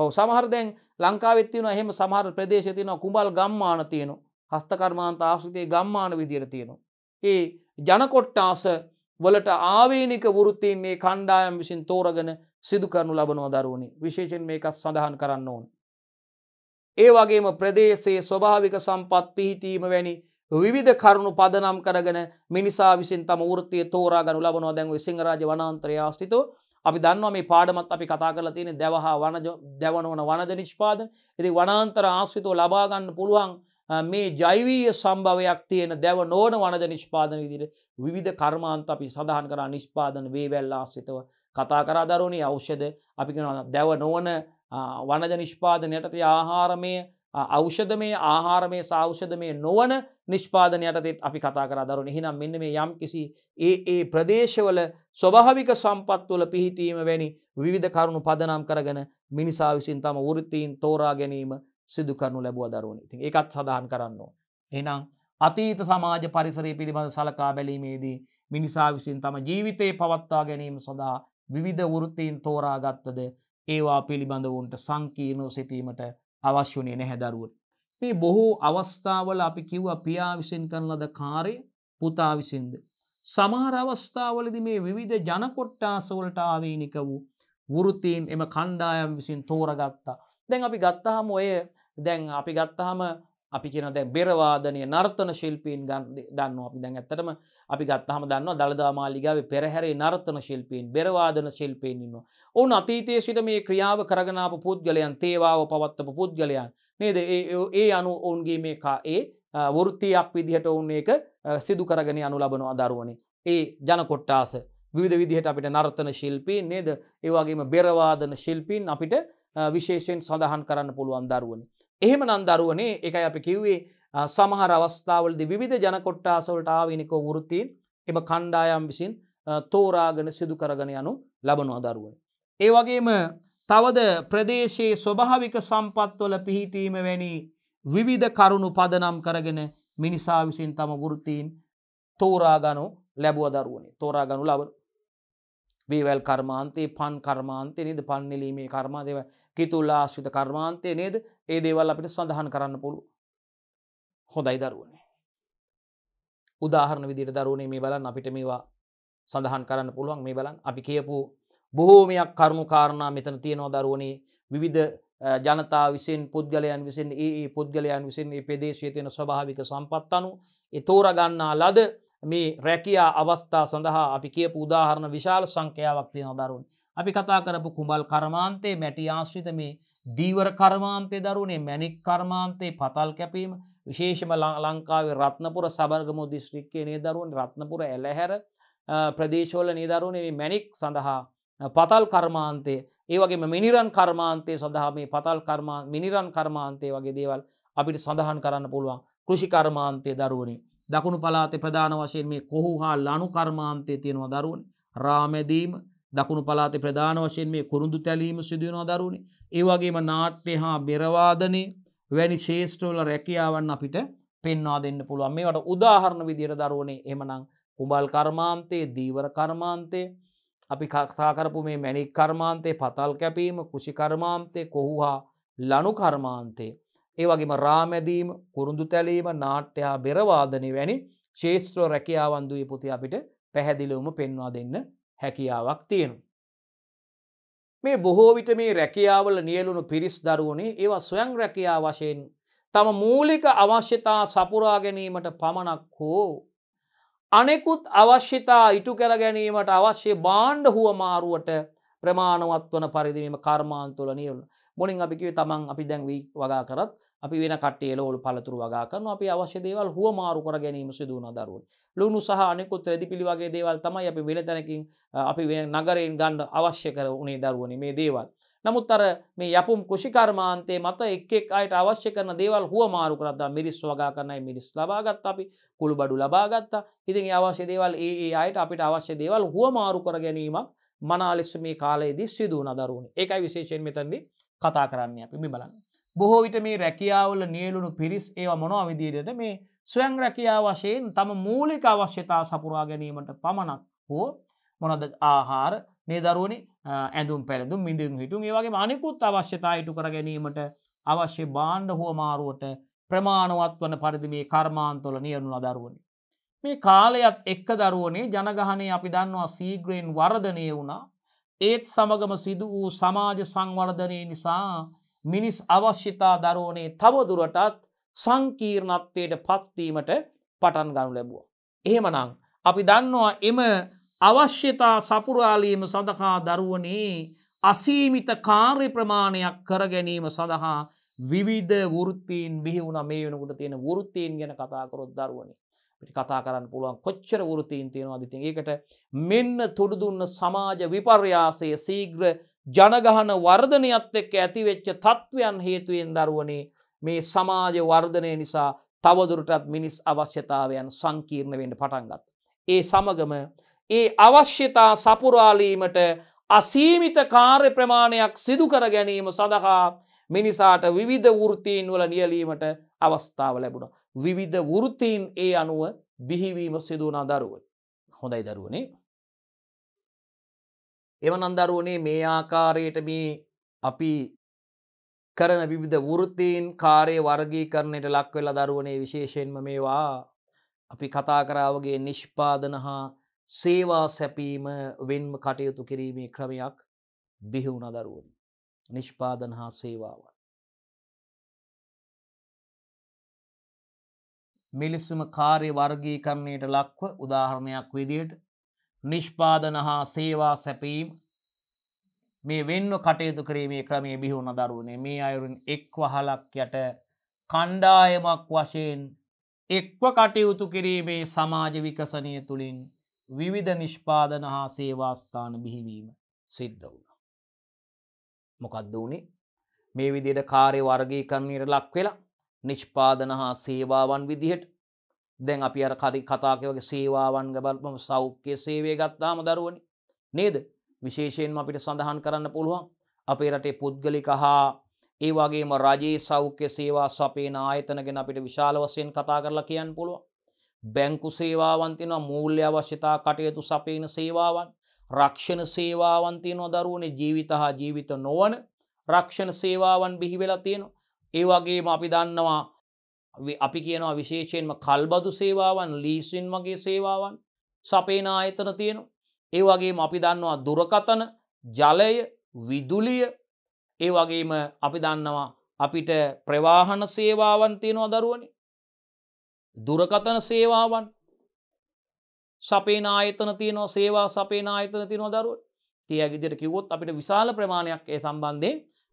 ඔව සමහරදැන් ලංකාවෙත්තිවන එහෙම සමහර ප්‍රදේශතියන කුඹල් ගම්මාන තියනු හස්තකර්මාන්ත ආශ්‍රතය ගම්මාන විදිර තියෙනු. ඒ ජනකොට්ටාස වලට ආවේනික වෘත්තීන් මේ කණ්ඩායම් විසින් තෝරගෙන සිදු කරනු ලබනෝ දරුණේ විශේෂෙන් මේකත් සඳහන් කරන්න ඕන්. ඒ වගේම ප්‍රදේශයේ ස්වභාවික සම්පත් පිහිටීම වැනි විධ කරුණු පදනම් කරගෙන මිනිසා විසින් තම ෘතිය තෝරාගනු ලබනවා දැන්ව සිංහරජ වනන්ත්‍රය ආස්ථිතෝ අපි දන්නවා මේ පාඩමත් අපි කතා කරලා තියෙන දැවහා වන දැවනවන වනද නිෂ්පාදන ඇති වනන්තර ආස්විතෝ ලබාගන්න පුළුවන් මේ ජෛවීය සම්භවයක් තියෙන දැව නෝන වනද නිෂ්පාදන විදිර විධ කර්මාන්ත අපි සඳහන් කරා නිෂ්පාදන වේවැල්ල ආස්විතව කතා කරා දරුණේ අවෂ්‍යද අපි දැව නොවන වනජ නිෂ්පාදන යටතේ ආහාරමය අෞෂධ මේ ආහාර මේ සෞෂධ මේ නොවන නිෂ්පාදනයටතෙත් අපි කතා කර දරු හිනම් මෙන්න මේ යම් කිසි ඒ ඒ ප්‍රදේශවල ස්වභාවික සම්පත්වල පිහිටීම වැනි විධ කරුණු පදනම් කරගෙන මිනිසා විසින් තම වෘත්තීන් තෝරා ගැනීම සිදු කරනු ලැබුව දරුණ ඉතින් එකත් සඳහන් කරන්න. එනම් අතීත සමාජ පරිසරය පිළිබඳ සලකා බැලීමේදී මිනිසා විසින් තම ජීවිතයේ පවත්වා ගැනීම සඳහා විධ වෘත්තීන් තෝරාගත්තද ඒවා පිළිබඳ වුන්ට සංකීර්ණෝ සිතීමට අවශ්‍යනේ නැහැදරුවට. මේ බොහෝ අවස්ථාවල අපි කිව්ව පියා විසින් කරන ලද කාරය පුතා විසින්ද. සමහර අවස්ථාවලද මේ විවිධ ජනකොට්ටාසවලට ආවේනික වූ වෘතීන් එම කණ්ඩායම් විසින් තෝරගත්තා. දැන් අපි ගත්තහම ඔය දැන් අපි ගත්තහම අපි කියන දැ බෙරවාදනය නර්තන ශිල්පීන් දන්න අපි දැන් ඇත්තටම අපි ගත්තහම දන්න දළදා මාලිගාව පෙරහැරේ නර්තන ශිල්පීන් බෙරවාදන ශිල්පයෙන්න්න. ඔවුන් අතීතයසිට මේ ක්‍රියාව කරගනාව පුද්ගලයන් තේවාව පවත්තප පුද්ගලයන් නේද ඒ අනු ඔවුන්ගේ මේකා ඒ වෘත්තියක් විදිහට ඔවුන් ඒක සිදු කරගෙන අනු ලබන අදරුවනේ ඒ ජනකොට්ටාස විධ විදිහට අපිට නර්තන ශිල්පීන් නේද ඒවාගේම බෙරවාදන ශිල්පීන් අපිට විශේෂයෙන් සඳහන් කරන්න පුළුවන් දරුවනේ එහෙම නන්දරුවනේ එකයි අපි කිව්වේ සමහර අවස්ථාවලද විධ ජනකොට්ටාසවලට ආවිනිකෝ වෘත්තීන් එම කණ්ඩායම් විසින් තෝරාගෙන සිදු කරගෙන යනු ලබනු අදරුවන. ඒ වගේම තවද ප්‍රදේශයේ ස්වභාවික සම්පත්වල පිහිටීම වැනි විවිධ කරුණු පදනම් කරගෙන මිනිසා විසින් තම වෘතීන් තෝරාගනු ලැබුව දරුවනේ තෝරාගනු ලබ වේවැල් කර්මාන්තේ පන් කර්මාන්තය නිද පන්නලීමේ කර්මාදව හිතුල්ලා ශිත කර්මාන්තය නේද ඒ දේවල් අපිට සඳහන් කරන්න පුළුව හොඳයි දරුවනේ. උදාහරණ විදිට දරුණේ මේ බලන් අපිට මේවා සඳහන් කරන්න පුළුවන් මේ බලන් අපි කියපු බොහෝමයක් කරුණු කාරණා මෙතන තියෙනවා දරුවනේ විවිධ ජනතා විසින් පුද්ගලයන් විසින් ඒ පුද්ගලයන් විසින් ඒ පෙදේශය තියෙන ස්වභාවික සම්පත් අනු තෝරගන්නා ලද මේ රැකයා අවස්ථා සඳහා අපි කියපු උදාහරණ විශාල සංකයාවක් තියෙන දරුවන් අපි කතා කරපු කුමල් කර්මාන්තේ මැටි ආශ්‍රිත මේ දීවර කර්මාන්තය දරුණේ මැනික් කර්මාන්තේ පතල් කැපීම විශේෂම ලංකාවේ රත්නපුර සබර්ගම දිස්ශ්‍රික්කේ නේදරුවන් රත්නපුර එලහැර ප්‍රදේශවල නේදරුණේ මැනික් සඳහා පතල් කර්මාන්තය ඒවගේ මිනිරන් කර්මාන්තය සඳහා මේ පතල් මිනිරන් කර්මාන්තය වගේ දේවල් අපිට සඳහන් කරන්න පුළුවන් කෘෂිකර්මාන්තය දරුවනි දකුණු පලාතේ ප්‍රධාන වශයෙන් මේ කොහු හා ලනු කර්මාන්තය තියෙනවා දරුවන් රාමැදීම දකුණු පලාතේ ප්‍රධාන වශයෙන් මේ කුරුදු තැලීම සිදුවනවා දරුණේ ඒ වගේම නාට්‍ය හා බෙරවාදනය වැනි ශේෂ්ඨවල රැකියාවන් අපිට පෙන්වා දෙන්න පුළුවන් මේවට උදාහරණ විදියට දරුවනේ එමනම් කුඹල් කර්මාන්තයේ දීවර කර්මාන්තය අපි කතා කරපු මේ මැණික් කර්මාන්තේ පතල් කැපීම කුෂි කර්මාන්තේ කොහු හා ලනු කර්මාන්තේ ඒ වගේම රාමැදීම කුරුඳු තැලීම නාට්‍ය හා බෙරවාදනය වැනි ශේෂ්ත්‍ර රැකියාවන් දුවේ පුතේ අපිට පැහැදිලිවම පෙන්වා දෙන්න හැකියාවක් තියෙනු. මේ බොහෝ විට මේ රැකියාවල නියලුණු පිරිස් දරුවනේ ඒවා ස්වයං රැකියා වශයෙන් තම මූලික අවශ්‍යතා සපුරා ගැනීමට පමණක් හෝ අනෙකුත් අවශ්‍යතා ඉටු කර ගැනීමට අවශ්‍ය බාණ්ඩ හුව මාරුවට ප්‍රමාණවත් වන පරිදිීම කර්මාන්තුල නියවුණු මොනින් අපිකිව තමන් අපි දැන්වී වගා කරත් අපි වෙන කටේල ඔල් පළතුර වගා කරන අපි අවශ්‍ය දේවල් හුව මාරු කර ගැනීම සිදුවන දරුවන් ලුණු සහ අනෙකුත් රෙදි පිළිවගේ දේවල් තමයි අපි වෙලතැනකින් අපි නගරයෙන් ගණ්ඩ අවශ්‍ය කර උනේ දරුවනි මේ දේවල්. නමුත් අර මේ යපුම් කෘෂිකර්මාන්තය මත එක්ෙක් අයට අවශ්‍ය කරන දේවල් හුව මාරු කරද මිරිස් වගා කරනයි මිරිස් ලබාගත් අපි කුළු බඩු ලබාගත්ත ඉතින් අවශ්‍ය දේවල් ඒ ඒ අයට අපිට අවශ්‍ය දේවල් හුව මාරු කර ගැනීමක් මනාලෙස්ස මේ කාලයේදී සිදුවන දරුණ ඒකයි විශේෂයෙන් මෙතන්දි කතා කරන්නේ අපි මෙ බලන්න. බොහෝ විට මේ රැකියාවල නියලුණු පිරිස් ඒව මොනව විදිරයට මේ ස්වයං රැකියා වශයෙන් තම මූලික අවශ්‍යතා සපුරා ගැනීමට පමණක් හෝ මොනද ආහාර මේ දරුවනි ඇඳුම් පැළඳුම් මිඳුම් හිටුම් ඒවගේ අනිකුත් අවශ්‍යතා ඉටු කර ගැනීමට අවශ්‍ය බාණ්ඩ හුව මාරුවට ප්‍රමාණවත් වන පරිදි මේ කර්මාන්තොල නියරුණ දරුවනි. මේ කාලයත් එක්ක දරුවනේ ජනගහනය අපි දන්නවා සීග්‍රයෙන් වර්ධනය වුණා ඒත් සමගම සිදු වූ සමාජ සංවර්ධනය නිසා මිනිස් අවශ්‍යතා දරුවනේ තවදුරටත් සංකීර්ණත්වයට පත්වීමට පටන් ගනු ලැබුව. එහෙමනං අපි දන්නවා එම අවශ්‍යතා සපුරාලීම සඳහා දරුවනේ අසීමිත කාර්ය ප්‍රමාණයක් කර ගැනීම සඳහා විවිධ වෘත්තීන් බිහිවුණ මේ වෙනකුට තියෙන වෘත්තීන් ගැන කතාකරොත් දරුවනි පිට කතා කරන්න පුළුවන් කොච්චර වෘතීන් තියෙනවා අධිතින් ඒකට මෙන්න තුඩු දුන්න සමාජ විපර්යාසය සීග්‍ර ජනගහන වර්ධනයත් එක්ක ඇතිවෙච්ච තත්ත්වයන් හේතුවෙන් දරුවනේ මේ සමාජ වර්ධනය නිසා තවදුරටත් මිනිස් අවශ්‍යතාවයන් සංකීර්ණ වෙන්න පටන්ගත්. ඒ සමගම ඒ අවශ්‍යතා සපුරාලීමට අසීමිත කාර්ය ප්‍රමාණයක් සිදුකර ගැනීම සඳහා මිනිසාට විවිධ වෘතීන් වල නියලීමට අවස්ථාව ලැබුණ. විවිධ වෘතීන් ඒ අනුව බිහිවීම සිදුවනා දරුව. හොඳයි දරුවනේ එම නන්දරුවනේ මේ ආකාරයට මේ අපි කරන විවිධ වෘත්තීන් කාරය වර්ගී කරණයට ලක්වෙල දරුවනේ විශේෂයෙන්ම මේවා අපි කතා කරාවගේ නිෂ්පාදන හා සේවා සැපීම වෙන්ම කටයුතු කිරීමේ ක්‍රමයක් බිහිවුණ දරුවන් නිෂ්පාදන හා සේවාව. මිලිස්සම කාරය වර්ගී කරණයට ලක්ව උදාහරණයක් විදියට නිෂ්පාදන හා සේවා සැපීම් මේ වෙන්න කටයුතු කිරීමේ ක්‍රමේ බිහුණ දරුවනේ මේ අයුරින් එක් වහලක් යට කණ්ඩායමක් වශයෙන් එක්ව කටයුතු කිරීමේ සමාජ විකසනය තුළින් විවිධ නිෂ්පාදන හා සේවාස්ථාන බිහිවීම සිද්ධ වුණ. මොකක්ද වුණේ මේ විදියට කාරය වර්ගී කරණයට ලක් වෙලා නිෂ්පාදන හා සේවාවන් විදිහට දැන් අපි අර කරි කතාක වගේ සේවාවන් ගබල්ම සෞඛ්‍ය සේවය ගත්තාම දරුවනි නේද විශේෂයෙන්ම අපිට සඳහන් කරන්න පුළුවන් අපේ රටේ පුද්ගලික හා ඒ වගේම රජයේ සෞඛ්‍ය සේවා සපේන ආයතන ගැන අපිට විශාල වශයෙන් කතා කරලා කියන්න පුළුවන්. බැංකු සේවාවන් තියෙනවා මූල්‍ය අවශ්‍යතා කටයුතු සපේන සේවාවන්, රක්ෂණ සේවාවන් තියෙනවා දරුවනේ ජීවිත හා ජීවිත නොවන රක්ෂණ සේවාවන් බිහි වෙලා තියෙනවා. ඒ වගේම අපි දන්නවා අපි කියනවා විශේෂයෙන්ම කල්බදු සේවාවන් ලීසින් වගේ සේවාවන් සපේන ආයතන තියෙනු. ඒ වගේම අපි දන්නවා දුරකතන ජලය විදුලිය ඒ වගේම අපි දන්නවා අපිට ප්‍රවාහන සේවාවන් තියෙනවා දරුවනි. දුරකතන සේවාවන් සපේන ආයතන තියනවා සේවා සපේන ආයතන තියනවා දරුව තියගිදිට කිවොත් අපිට විශාල ප්‍රමාණයක් ඒ සම්බන්ධය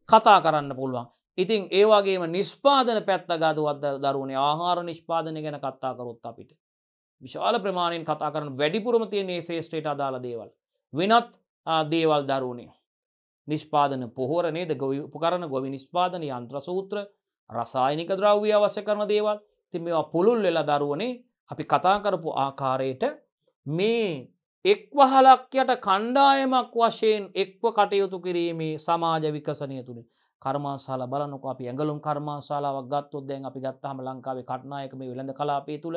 කතා කරන්න පුළුවන් ඉතින් ඒවාගේම නිස්්පාදන පැත්ත ගාතුවත් දරුණ ආහාර නිෂ්පාදනය ගැන කත්තා කරුත් අපිට. විශාල ප්‍රමාණයෙන් කතා කරන වැඩිපුරම තියන්නේ ශේෂ්ට්‍රයට අදාළ දේවල්. වෙනත් දේවල් දරුණේ. නිෂ්පාදන පොහොර නේද උපකරන ගොවි නිස්්පාදන යන්ත්‍ර සූත්‍ර රසායනික ද්‍රව්‍ය අවශ්‍ය කරන දේවල් තින් මෙවා පුළුල් වෙලා දරුවනේ අපි කතා කරපු ආකාරයට මේ එක්වහලක්යට කණ්ඩායමක් වශයෙන් එක්ව කටයුතු කිරීමේ සමාජ විකසනය තුළින් කර්මාශාලා බලනකො අපි ඇඟලුම් කර්මාශාලාවක් ගත්තොත් දැන් අපි ගත්තාම ලංකාවේ කටනායක මේ වෙළඳ කලාපය තුල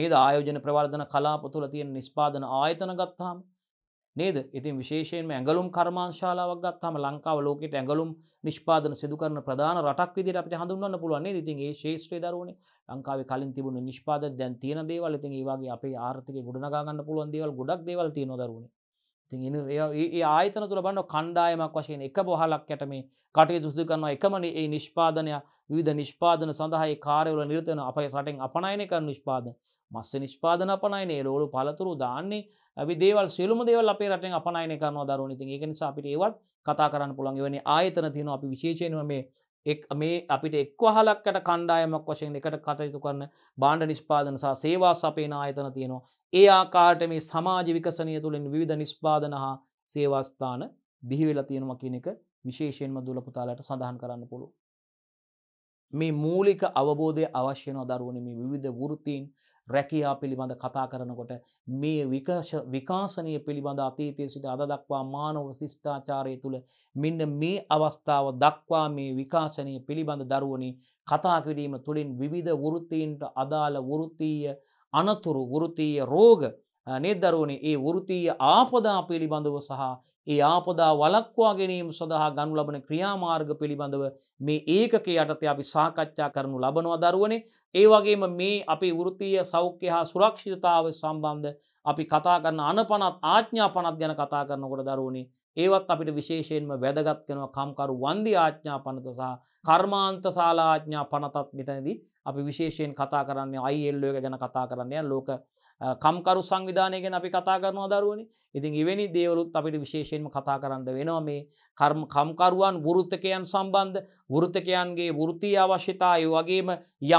නේද ආයෝජන ප්‍රවර්ධන කලාප තුල තියෙන නිෂ්පාදන ආයතන ගත්තාම නේද? ඉතින් විශේෂයෙන්ම ඇඟලුම් කර්මාශාලාවක් ගත්තාම ලංකාව ලෝකෙට ඇඟලුම් නිෂ්පාදන සිදු කරන ප්‍රධාන රටක් විදිහට අපිට හඳුන්වන්න පුළුවන් නේද? ඉතින් ඒ ශේෂ්ත්‍රයේ දරුවනේ ලංකාවේ කලින් තිබුණු නිෂ්පාදන දැන් තියෙන දේවල් ඉතින් ඒ වගේ අපේ ආර්ථිකය ගොඩනගා ගන්න පුළුවන් දේවල් ගොඩක් දේවල් තියෙනවා දරුවනේ. ඉතින් ඒ ආයතන තුළ බන්න කණ්ඩායමක් වශයෙන් එක බොහලක් යට මේ කටය දුස්දු කරනවා එකමන ඒ නිෂ්පාදනය විධ නිෂ්පාදන සඳහයි කාරයවල නිර්තන අප රටෙන් අපනයන කර නිෂ්පාද මස්ස නිෂ්පාදන අපනයිනේ ලෝලු පලතුරු දාන්නේ ඇවි දේවල් සියලුම දේවල් අපේ රටෙන් අපනයන කරනවා දරුණ ඉතින් ඒ නිසා අපිට ඒවත් කතා කරන්න පුළන්ගේ වනි ආයතන තියෙන අපි විශේෂයෙන්ව මේ එක් මේ අපිට එක් වහලක්කට කණ්ඩායමක් වශයෙන් එකට කටයුතු කරන බාණ්ඩ නිෂ්පාදන සහ සේවා සපේන ආයතන තියෙනවා. ඒ ආකාරයට මේ සමාජ විකසනය තුළින් විධ නිෂ්පාදන හා සේවාස්ථාන බිහිවෙලා තියෙනවා කියන එක විශේෂයෙන්ම දුලපුතාලට සඳහන් කරන්න පුළුව. මේ මූලික අවබෝධය අවශ්‍යන දරුවන මේ විධ වෘතීන් රැකයා පිළිබඳ කතා කරනකොට මේ විකාශනය පිළිබඳ අතීතය සිට අද දක්වා මානව ශිෂ්ඨාචාරය තුළ මෙන්න මේ අවස්ථාව දක්වා මේ විකාශනය පිළිබඳ දරුවනි කතාකිරීම තුළින් විවිධ වෘත්තීන්ට අදාළ වෘත්තීය අනතුරු වෘතීය රෝග නේ දරුවනි ඒ වෘතීය ආපදා පිළිබඳව සහ ඒ ආපදා වලක්වා ගැනීම සඳහා ගනු ලබන ක්‍රියාමාර්ග පිළිබඳව මේ ඒකකේ යටතේ අපි සාකච්ඡා කරනු ලබනවා දරුවනේ ඒ වගේම මේ අපේ වෘතීය සෞඛ්‍ය හා සුරක්ෂිතතාව සම්බන්ධ අපි කතා කරන අනපනත් ආඥා පනත් ගැන කතා කරනකොට දරුවනේ ඒවත් අපිට විශේෂයෙන්ම වැදගත් වෙනවා කම්කරු වන්දි ආඥා පනත සහ කර්මාන්ත ශාලා ආඥා පනතත් මෙතනදී අපි විශේෂයෙන් කතා කරන්නේ ILO එක ගැන කතා කරන්නේ ලෝක කම්කරු සංවිධානය ගැන අපි කතා කරනවා දරුවනි ඉතින් එවැනි දේවලුත් අපිට විශේෂයෙන්ම කතා කරන්න වෙනවා මේ කර්ම කම්කරුවන් වෘත්තකයන් සම්බන්ධ වෘත්තකයන්ගේ වෘතිය අවශ්‍යතාය වගේම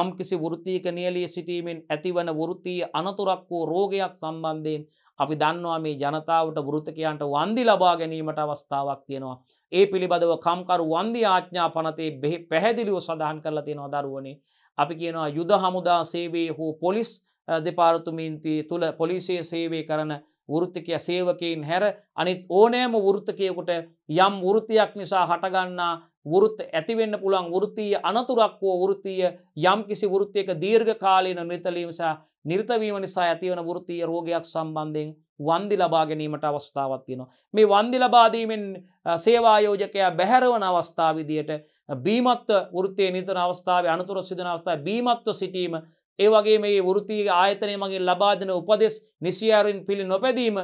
යම් කිසි වෘත්තියක නියලිය සිටීමෙන් ඇතිවන වෘත්තිය අනතුරක් වූ රෝගයක් සම්බන්ධයෙන් අපි දන්නවා මේ ජනතාවට වෘතකයන්ට වන්දි ලබා ගැනීමට අවස්ථාවක් තියෙනවා. ඒ පිළිබඳව කම්කරු වන්දි ආඥා පනතේ පැහැදිලිව සඳහන් කරලා තියෙනවා දරුවනේ. අපි කියනවා යුද හමුදා සේවයේ හෝ පොලිස් දෙපාරතුමින්ති තුළ පොලිසිය සේවය කරන වෘත්තිකය සේවකයින් හැර අනිත් ඕනෑම වෘත්තකයකුට යම් වෘතියක් නිසා හටගන්නා වෘත් ඇතිවෙන්න පුළන් වෘතිය අනතුරක් වෝ වෘතිය යම් කිසි වෘත්තියක දීර්ඝ කාලීන නිර්තලීමසා නිර්තවීම නිසා ඇතිවන වෘතිය රෝගයක් සම්බන්ධයෙන් වන්දි ලබා ගැනීමට අවස්ථාවක් තියෙනවා. මේ වන්දි ලබාදීමෙන් සේවායෝජකයා බැහැරවන අවස්ථාව විදියට බීමත්ව වෘත්තය නිතන අවස්ථාව අනතුර සිදන අවස්ථාව බීමත්ව සිටීම ඒවගේ මේ වෘති ආයතනය මගේ ලබාදන උපදෙස් නිසියාරුන් පිළි නොපැදීම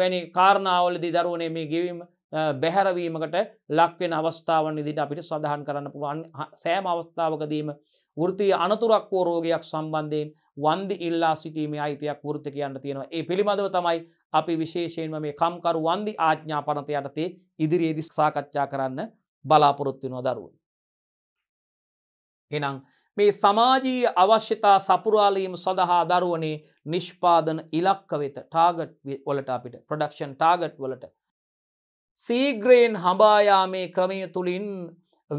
වැනි කාරණාවලදී දරුවනේ මේ ගෙවීම බැහැරවීමකට ලක්වෙන අවස්ථාවන් ඉදිට අපිට සඳහන් කරන්න පුළුවන් සෑම අවස්ථාවකදීම ෘතිය අනතුරක් ෝරෝගයක් සම්බන්ධයෙන් වන්දි ඉල්ලා සිටීමේ අයිතියක් ෘති කියන්න තියෙනවා ඒ පිළිබඳව තමයි අපි විශේෂයෙන්ම මේ කම්කරු වන්දි ආඥා පනතයටතේ ඉදිරියේදි සාකච්ඡා කරන්න බලාපොරොත්තුනො දරුවන්. එනම් මේ සමාජීය අවශ්‍යතා සපුරාලීම සඳහා දරුවනේ නිෂ්පාදන ඉලක්ක වෙත ටාගට් වලට අපිට ප්‍රඩක්ෂන් ටාගට් වලට. සීග්‍රයෙන් හඹායාමේ ක්‍රමය තුළින්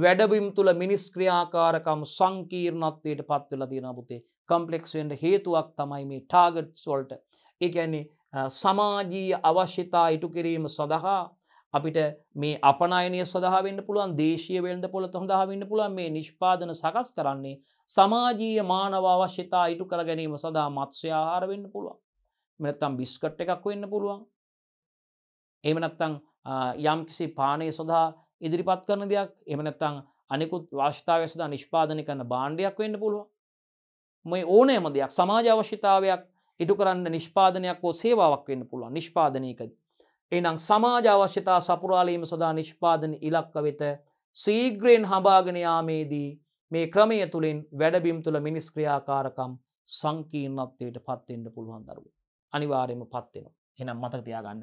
වැඩබිම් තුළ මිනිස් ක්‍රියාකාරකම් සංකීර්ණත්වයට පත්වෙල තියෙනපුතේ කම්පලෙක්ස්ෙන්ට හේතුවක් තමයි මේ ටාගට් සොල්ට එකන්නේ සමාජීය අවශ්‍යතා ඉටු කිරීම සඳහා අපිට මේ අපනයනය සඳහාවෙන්න්න පුළුවන් දේශය වෙල්ද පොළ හොඳහාවෙන්න පුළුවන් මේ නිෂ්පාදන සකස් කරන්නේ සමාජීය මානව අවශ්‍යතා ඉටු කර ගැනීම සඳහා මත්ස්‍යආහාර වෙන්න පුළුවන් මෙනත්තම් බිස්කට් එකක් වෙන්න පුළුවන් එමනත්තං යම් කිසි පානය සඳහා ඉදිරිපත් කරන දෙයක් එමනත්තං අනෙකුත් වාශ්තාව සදා නිෂ්පාදනය කරන බාණ්ඩයක් වෙන්න පුළුවන් මේ ඕනෑම දෙයක් සමාජ අවශ්‍යතාවයක් ඉටු කරන්න නිෂ්පාදනයක් ෝ සේවාවක් වෙන්න පුළුවන් නිෂ්පාදනයකදී එනම් සමාජ අවශ්‍යතා සපුරාලීම සඳහා නිෂ්පාදන ඉලක්ක වෙත සීග්‍රයෙන් හබාගෙනයාමේදී මේ ක්‍රමය තුළින් වැඩබිම් තුළ මිනිස් ක්‍රියාකාරකම් සංකීර්ණත්වයට පත්වෙන්ට පුළුවන් දරුව. අනිවාර්යම පත්වෙනවා. එනම් මතක තියාගන්න.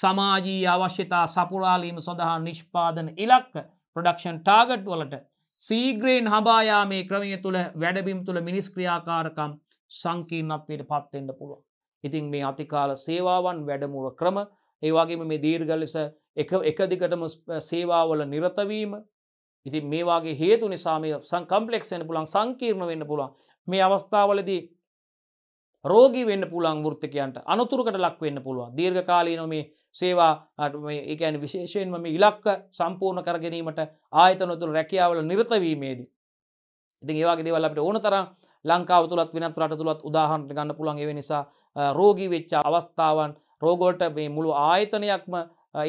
සමාජී අවශ්‍යතා සපුරාලීම සඳහා නිෂ්පාදන ඉලක්ක ප්‍රඩක්ෂන් ටාගට් වලට සීග්‍රයෙන් හබායා මේ ක්‍රමය තුළ වැඩබිම් තුළ මිනිස් ක්‍රියාකාරකම් සංකීර්ණත්වයට පත්වෙන්ට පුළුව. ඉතින් මේ අතිකාල සේවාවන් වැඩමුර ක්‍රම ඒවාගේම මේ දීර්ගලෙස එක එකදිකටම සේවාවල නිරතවීම ඉති මේවාගේ හේතු නිසාමය සංකම්පලෙක්ෂෙන පුළන් සංකීර්ණ වෙන්න පුළන් මේ අවස්ථාවලදී රෝගී වෙන්න පුළන් ෘත්තකයන්ට අනතුරකට ලක් වෙන්න පුළුවන් දීර්ඝ කාලී නොමේ සේවා එකන විශේෂයෙන්ම මේ ඉලක්ක සම්පූර්ණ කරගැනීමට ආයතනොතුළ රැකියාවල නිරතවීමේදී. ඉතින් ඒවාගේ දේවල් අපට ඕන තරම් ලංකාව තුළත් වෙනත් රට තුළත් උදාහන්ට ගන්න පුළන්ගේ නිසා රෝගී වෙච්චා අවස්ථාවන් රෝගෝලට මේ මුළු ආයතනයක්ම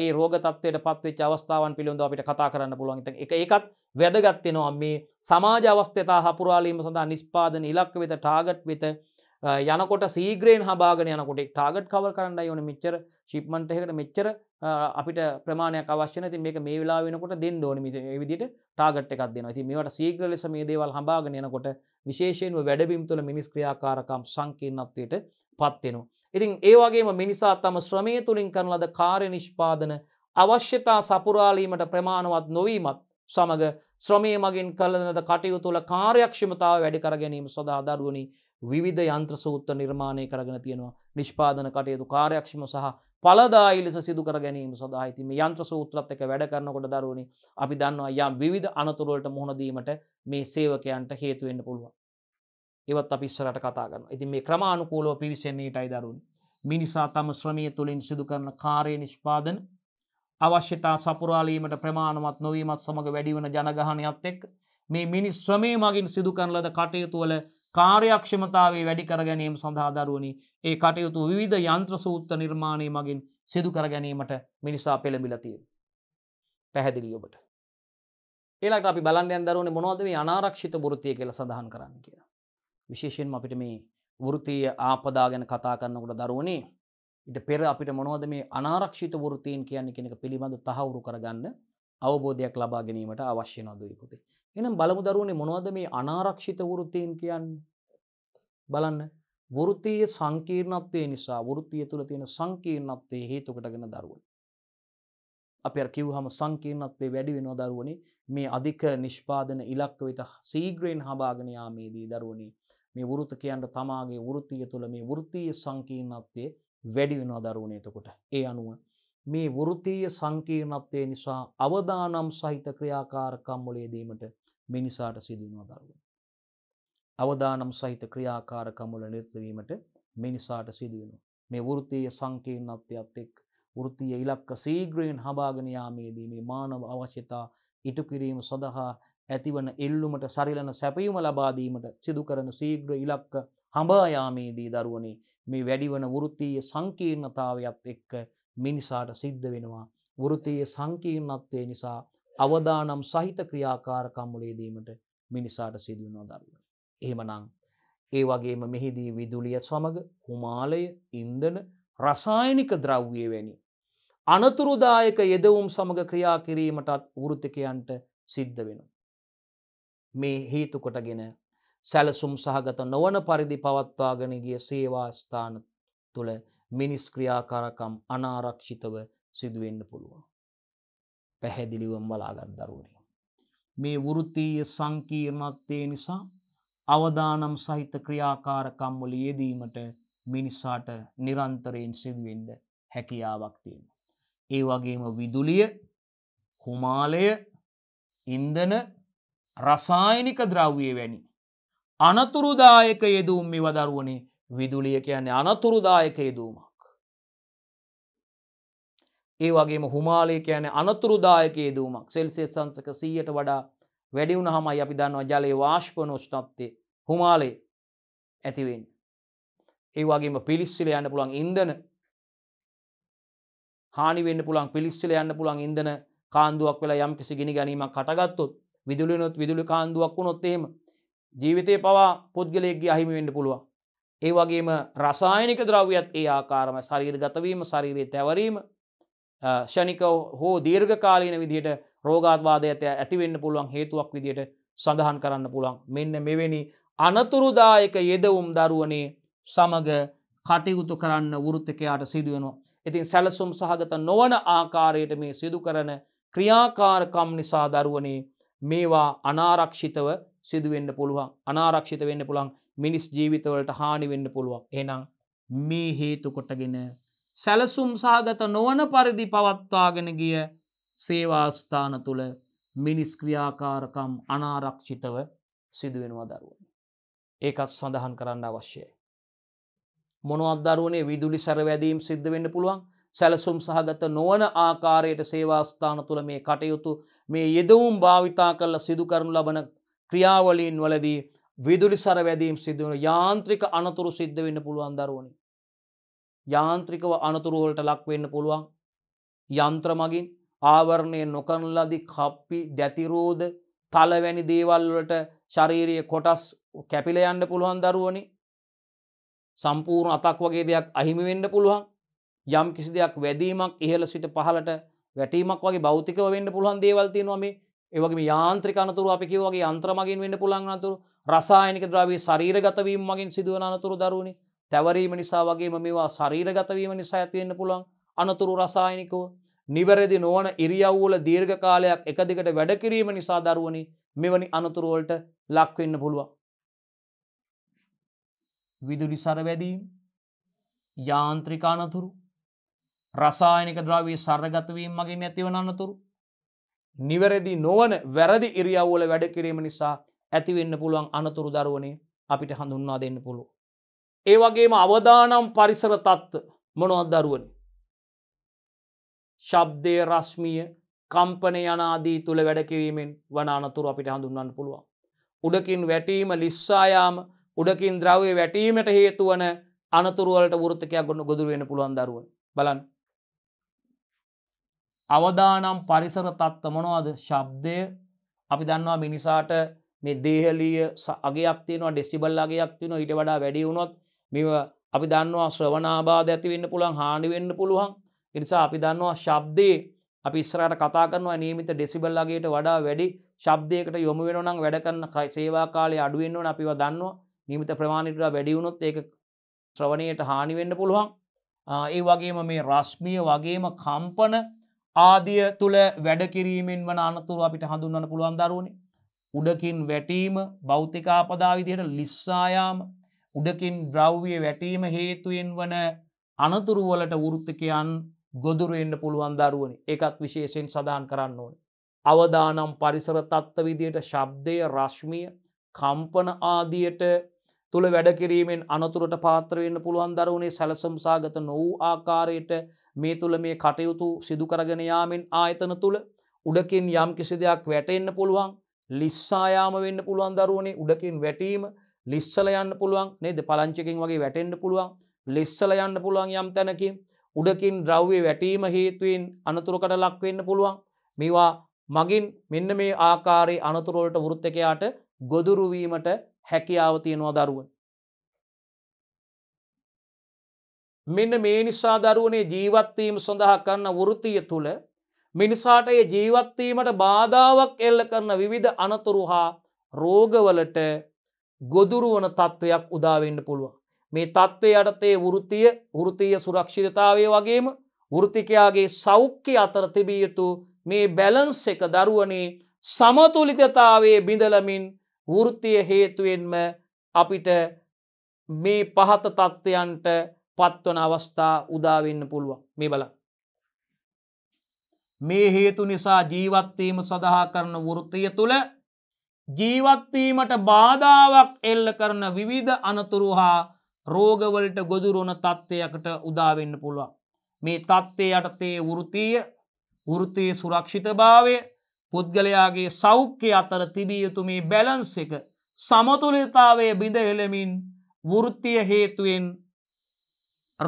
ඒ රෝගතත්වයට පත්වෙච් අවස්ථාවන් පිළිබඳ අපිට කතා කරන්න පුළුවන් ඉතින් ඒක ඒකත් වැදගත්වෙනවා මේ සමාජ අවස්ථතා හපුරාලීම සඳහා නිස්පාදන ඉලක්ක වෙත ටාගට් වෙත යනකොට සීග්‍රයෙන් හබාගෙන යනකොට ටාගට් කවර් කරන්න යන මෙච්චර ශිප්මන්ට එකට මෙච්චර අපිට ප්‍රමාණයක් අවශ්‍යන ති මේක මේ වෙලා වෙනකොට දෙන්න ඕනම විදිට ටාගට් එකක් දෙන ති මේට සීග්‍ර ලෙස මේ දේවල් හබාගෙන යනකොට විශේෂයෙන්ව වැඩබිම් තුළ මිනිස් ක්‍රියාකාරකම් සංකීර්ණත්වයට පත්වෙනවා. ඉතින් ඒ වගේම මිනිසා තම ශ්‍රමය තුළින් කරන ලද කාර්ය නිෂ්පාදන අවශ්‍යතා සපුරාලීමට ප්‍රමාණවත් නොවීමත් සමඟ ශ්‍රමය මගින් කලනද කටයුතු තුළ කාර්යක්ෂමතාව වැඩි කර ගැනීම සොදා දරුවනි විධ යන්ත්‍ර සූත්‍ර නිර්මාණය කරගෙන තියෙනවා නිෂ්පාදන කටයුතු කාර්යක්ෂම සහ පලදායි ලෙස සිදු කර ගැනීම සඳහාහිතිම යන්ත්‍ර සූත්‍රත් එක වැඩ කරනකොට දරුවනි අපි දන්නවා යම් විධ අනතුරුවලට මුහුණදීමට මේ සේවකයන්ට හේතුවෙන්න්න පුළුවන්. ඒවත් අපි ඉස්සරට කතා කරන ඉතින් මේ ක්‍රමාණුකූලෝ පිවිසෙන්නේටයි දරුන් මිනිසා තම ශ්‍රමිය තුළින් සිදු කරන කාරය නිෂ්පාදන අවශ්‍යතා සපුරාලීමට ප්‍රමාණමත් නොවීමත් සමඟ වැඩිවන ජනගහනයක්ත් එක් මේ මිනිස් ශ්‍රමය මගින් සිදු කරලද කටයුතුවල කාර්යක්ෂමතාවේ වැඩි කර ගැනීම සඳහා දරුවනි ඒ කටයුතු විධ යන්ත්‍ර සූත්ත නිර්මාණය මගින් සිදු කර ගැනීමට මිනිසා පෙළඹිලතිය පැහැදිලියඔබට ඒලට අපි බලන්යන් දරුවන මොනොදේ අනාරක්ෂිත බෘතිය කියල සඳහන් කරන්න කියලා විශේෂයෙන් අපිට මේ වෘතිය ආපදා ගැන කතා කරන්නකොට දරුවනේ ඉට පෙර අපිට මොනවද මේ අනාරක්ෂිත වෘතීන් කියන්නේ කෙනෙක පිළිබඳ තහවුරු කරගන්න අවබෝධයක් ලබා ගැනීමට අවශ්‍ය නොදුයි පුතේ. එහෙනම් බලමු දරුවනේ මොනවද මේ අනාරක්ෂිත වෘතීන් කියන්නේ? බලන්න වෘත්තීය සංකීර්ණත්වය නිසා වෘත්තීය තුල තියෙන සංකීර්ණත්වයේ හේතු කොටගෙන දරුවෝ. අපි අර කිව්වහම සංකීර්ණත්වය වැඩි වෙනවා දරුවනේ මේ අධික නිෂ්පාදන ඉලක්ක වෙත සීග්‍රයෙන් හඹාගෙන යාමේදී දරුවනේ මේ වෘත කියන්න තමාගේ වෘත්තිය තුළ මේ වෘත්තීය සංකීර්ණත්වය වැඩි වෙනවා දරුවනේ එතකොට. ඒ අනුව මේ වෘත්තීය සංකීර්ණත්වය නිසා අවදානම් සහිත ක්‍රියාකාරකම් වල යෙදීමට මිනිසාට සිදු වෙනවා දරුවනේ. අවදානම් සහිත ක්‍රියාකාරකම් වල නිරත වීමට මිනිසාට සිදු වෙනවා. මේ වෘත්තීය සංකීර්ණත්වයත් එක්ක වෘත්තීය ඉලක්ක සීග්‍රයෙන් හඹාගෙන යාමේදී මේ මානව අවශ්‍යතා ඉටු කිරීම සඳහා ඇතිවන එල්ලුමට සරිලන සැපීම ලබාදීමට සිදුකරන සීග්‍ර ඉලක්ක හඹායාමේදී දරුවනේ මේ වැඩිවන වෘත්තීය සංකීර්ණතාවයත් එක්ක මිනිසාට සිද්ධ වෙනවා. වෘතීය සංකීර්ණත්වය නිසා අවදානම් සහිත ක්‍රියාකාරකම්මුලේදීමට මිනිසාට සිදුවනෝ දරුව. එහෙමනං ඒ වගේම මෙහිදී විදුලියත් සමඟ හුමාලය ඉන්දන රසායනික ද්‍රව්විය වැනි. අනතුරුදායක යෙදවුම් සමඟ ක්‍රියා කිරීමටත් වෘතිකයන්ට සිද්ධ වෙනවා. මේ හේතු කොටගෙන සැලසුම් සහගත නොවන පරිදි පවත්වාගෙනගිය සේවාස්ථාන තුළ මිනිස් ක්‍රියාකාරකම් අනාරක්ෂිතව සිදුවෙන්න පුළුවන්. පැහැදිලිවම් බලාගත් දරුවනි. මේ වෘතීය සංකීර්ණත්වය නිසා අවදානම් සහිත ක්‍රියාකාරකම්වල යෙදීමට මිනිස්සාට නිරන්තරයෙන් සිදුවෙන්ඩ හැකියාවක් තියෙන. ඒ වගේම විදුලිය හුමාලය ඉන්දන රසායනික ද්‍රව්ය වැනි. අනතුරුදායක යෙදූම් මෙ වදරුවනේ විදුලිය කියන්නේ අනතුරුදායක යෙදූමක්. ඒ වගේම හුමාලය කියන අනතුරුදායක යෙදූමක් සෙල්සේ සංසක සීයට වඩා වැඩිවුණ හමයි අපි දන්නවා ජලය වාශ්පනෝෂ්ටත්තේ හුමාලේ ඇතිවෙන්. ඒ වගේම පිළිස්සිල යන්න පුළන් ඉන්දන හානිවෙන්න පුළන් පිළිස්සිල යන්න පුළන් ඉදන කාන්දුවක් වෙලා යම්කිසි ගිනි ගැනීමක් කටගත්තොත් විදුලිනොත් විදුලි කාන්දුවක් වුණොත් එහෙම ජීවිතය පවා පුද්ගලයෙක්ගේ අහිමි වෙන්න පුළුවන්. ඒ වගේම රසායනික ද්‍රව්‍යත් ඒ ආකාරම ශරීර ගතවීම ශරීරයේ තැවරීම ෂණිකව හෝ දීර්ඝ කාලීන විදිහට රෝගාත්වාදයට ඇතිවෙන්න පුළුවන් හේතුවක් විදියට සඳහන් කරන්න පුළුවන් මෙන්න මෙවැනි අනතුරුදායක යෙදවුම් දරුවනේ සමග කටයුතු කරන්න වෘත්තකයාට සිදුවනවා. ඉතින් සැලසුම් සහගත නොවන ආකාරයට මේ සිදු කරන ක්‍රියාකාරකම් නිසා දරුවනේ මේවා අනාරක්ෂිතව සිදුවෙන්න පුළුවන් අනාරක්ෂිත වෙන්න පුළන් මිනිස් ජීවිතවලට හානි වෙන්න පුළුවන් එනම් මේ හේතු කොටගෙන සැලසුම් සහගත නොවන පරිදි පවත්වාගෙන ගිය සේවාස්ථාන තුළ මිනිස් ක්‍රියාකාරකම් අනාරක්ෂිතව සිදුවෙනවා දරුවන්. ඒකත් සඳහන් කරන්න අවශ්‍යය. මොනොත් දරුවනේ විදුලි සැරවැදීම් සිද්ධ වෙන්න පුළුවන් සැලසුම් සහගත නොවන ආකාරයට සේවාස්ථාන තුළ මේ කටයුතු මේ යෙදවුම් භාවිතා කරල සිදුකරනු ලබන ක්‍රියාවලින් වලදී විදුලි සර වැදීම් සිදුවන යාන්ත්‍රික අනතුරු සිද්ධ වෙන්න පුළුවන් දරුවනි. යාන්ත්‍රිකව අනතුරුවලට ලක්වෙන්න පුළුවන් යන්ත්‍ර මගින් ආවරණය නොකරනලදි කප්පි දැතිරෝධ තලවැනි දේවල්වලට ශරීරය කොටස් කැපිල යන්න පුළුවන් දරුවනි සම්පූර්ණ අතක් වගේ දෙයක් අහිමිවෙන්න පුළුවන් යම් කිසි දෙයක් වැදීමක් ඉහල සිට පහලට වැටීමක් වගේ බෞතික වෙන්න පුළන් දේවල්තියනවා මේ ඒවගේ යාන්ත්‍රික අනතුරු අපි කිවගේ අන්ත්‍රමගින් වෙන්න පුළන් අනතුරු රසායනික ද්‍රවී ශරීරගතවීම මගින් සිදුවන අනතුරු දරුණි තැවරීම නිසා වගේම මේවා ශරීරගතවීම නිසා ඇතිවෙන්න පුළන් අනතුරු රසායනිකෝ නිවැරදි නොවන ඉරියව්වල දීර්ඝ කාලයක් එකදිකට වැඩකිරීම නිසා දරුවනි මෙවැනි අනතුරුවලට ලක්වෙන්න පුළුවන්. විදුලි සරවැදීම් යාන්ත්‍රිකානතුරු රසායනික ද්‍රවී සරගතවීම් මගින් ඇතිවනන්නතුරු. නිවැරදි නොවන වැරදි ඉරියව්වල වැඩ කිරීම නිසා ඇතිවෙන්න පුළුවන් අනතුරු දරුවනේ අපිට හඳුන්වා දෙන්න පුළුව. ඒ වගේම අවදානම් පරිසර තත්ත්ව මොනොත් දරුවන. ශබ්දය රශ්මිය කම්පන යනාදී තුළ වැඩකිරීමෙන් වන අනතුරු අපිට හඳුන්වන්න පුළුවන්. උඩකින් වැටීම ලිස්සායාම උඩකින් ද්‍රව්‍ය වැටීමට හේතුවන අනතුරුවලට වෘත්තකයක් ගොන්න ගොදුරුවෙන පුළුවන් දරුවන් බලන්. අවදානම් පරිසර තත්ත මොනවාද ශබ්දය අපි දන්නවා මිනිසාට මේ දේහලිය අගේයක් තියෙනවා ඩෙස්ටිබල් අගේයක් තියෙනවා ඊට වඩා වැඩි වුණොත් මෙව අපි දන්නවා ශ්‍රවණාබාධ ඇතිවෙන්න පුළුවන් හානි වෙන්න පුළුවන් ඒ නිසා අපි දන්නවා ශබ්දේ අපි ඉස්සරහට කතා කරනවා නියමිත ඩෙසිබල් අගේට වඩා වැඩි ශබ්දයකට යොමු වෙනවා නම් වැඩ කරන සේවා කාලය අඩු වෙන්න ඕන අපිව දන්නවා නියමිත ප්‍රමාණයට වඩා වැඩි වුණොත් ඒක ශ්‍රවණයට හානි වෙන්න පුළුවන් ඒ වගේම මේ රශ්මිය වගේම කම්පන ආදිය තුළ වැඩකිරීමෙන් වන අනතුර අපිට හඳුන්වන්න පුළුවන් දරුවනි. උඩකින් වැටීම බෞතිකාපදාවිදියට ලිස්සායාම උඩකින් ද්‍රව්විය වැටීම හේතුයෙන් වන අනතුරුවලට වෘත්තිකයන් ගොදුරුවෙන්න්න පුළුවන් දරුවනි එකත් විශේෂයෙන් සඳහන් කරන්න ඕන. අවදානම් පරිසර තත්ත්ව විදියට ශබ්දය රශ්මිය කම්පන ආදියට තුළ වැඩකිරීමෙන් අනතුරට පාත්‍රවෙන්න පුළුවන් දරුණේ සැලසම් සාගත නොවූ ආකාරයට මේ තුළ මේ කටයුතු සිදුකරගෙන යාමෙන් ආයතන තුළ උඩකින් යම් කිසි දෙයක් වැටෙන්න පුළුවන් ලිස්සායාම වෙන්න පුළුවන් දරුවනේ උඩකින් වැටීම ලිස්සල යන්න පුළුවන් නේද පලංචකින් වගේ වැටෙන්න්න පුළුවන් ලිස්සල යන්න පුළුවන් යම් තැනකින් උඩකින් ද්‍රව්වේ වැටීම හේතුවෙන් අනතුරකට ලක්වෙන්න පුළුවන් මේවා මගින් මෙන්න මේ ආකාරයේ අනතුරවලට වෘත්තකයාට ගොදුරුවීමට හැකියාව තියෙනවා දරුවට. මෙන්න මේ නිසා දරුවනේ ජීවත්වීම සඳහා කරන වෘතිය තුළ මිනිසාට ඒ ජීවත්වීමට බාධාවක් එල්ල කරන විවිධ අනතුරු හා රෝගවලට ගොදුරුවන තත්ත්වයක් උදාවෙන්න පුළුවන්. මේ තත්ත්වය යටතේ වෘතිය වෘතිය සුරක්ෂිතතාවය වගේම වෘතිකයාගේ සෞඛ්‍ය අතර තිබිය යුතු මේ බැලන්ස් එක දරුවනේ සමතුලිතතාවේ බිඳලමින් වෘත්තිය හේතුවෙන්ම අපිට මේ පහත තත්ත්වයන්ට පත්වන අවස්ථා උදාවෙන්න පුළුවන් මේ බල මේ හේතු නිසා ජීවත්වීම සඳහා කරන වෘත්තිය තුළ ජීවත්වීමට බාධාවක් එල්ල කරන විවිධ අනතුරු හා රෝගවලට ගොදුරුවන තත්ත්වයකට උදාවෙන්න පුළුවන්. මේ තත්ත්වය යටතේ වෘතිය වෘතිය සුරක්ෂිත භාවය පුද්ගලයාගේ සෞඛ්‍ය අතර තිබිය යුතු මේ බැලන්ස් එක සමතුලිතාවේ බිඳ එළමින් වෘත්තිය හේතුවෙන්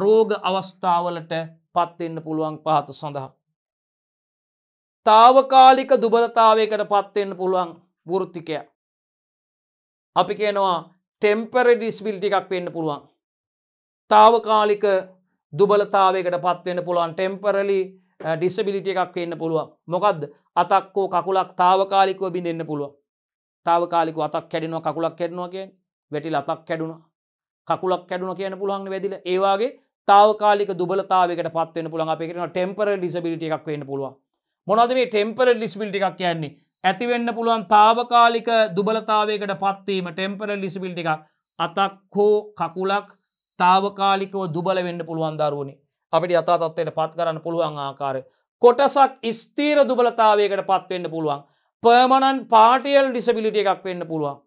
රෝග අවස්ථාවලට පත්වෙන්න පුළුවන් පහත සඳහා. තාවකාලික දුබලතාවයකට පත්වෙන්න පුළුවන් වෘත්තිකය. අපි කියනවා ටෙම්පරඩිස්විල් ටිකක් වෙන්න පුළුවන්. තාවකාලික දුබලතාවයකට පත්වෙන්න පුළුවන් ටෙම්පරලි ඩිස්සබිලිටිය එකක් එන්න පුළුවන් මොකක්ද අතක්කෝ කකුලක් තාවකාලිකව බිඳ එන්න පුළුව තාවකාලික අතක් කැඩෙනවා කකුලක් කැඩනවා කියෙන් වැටිල අතක් කැඩුණ කකුලක් කැඩුණ කියන පුළුවන් වැදිල ඒවාගේ තාවකාලික දුබලතාවකට පත්වෙන පුළන් අප කරන ටෙම්පර ඩිසබිලිට එකක් වෙන්න පුළුව මොනද මේ ටෙම්පර ඩිස්බිල්ටි එකක් කියන්නේ ඇතිවෙන්න පුළුවන් තාවකාලික දුබලතාවකට පත්වීම ටෙම්පර ලිසිබිල්ටි එකක් අතක් හෝ කකුලක් තාවකාලිකව දුබල වෙන්න පුළුවන් දරුවනේ අපිට යථතත්වයට පත් කරන්න පුළුවන් ආකාර. කොටසක් ස්තීර දුබලතාවයකට පත්වෙන්න පුළුවන්. පර්මණන් පාටියල් ඩිසබිලිටිය එකක් වෙන්න පුළුවන්.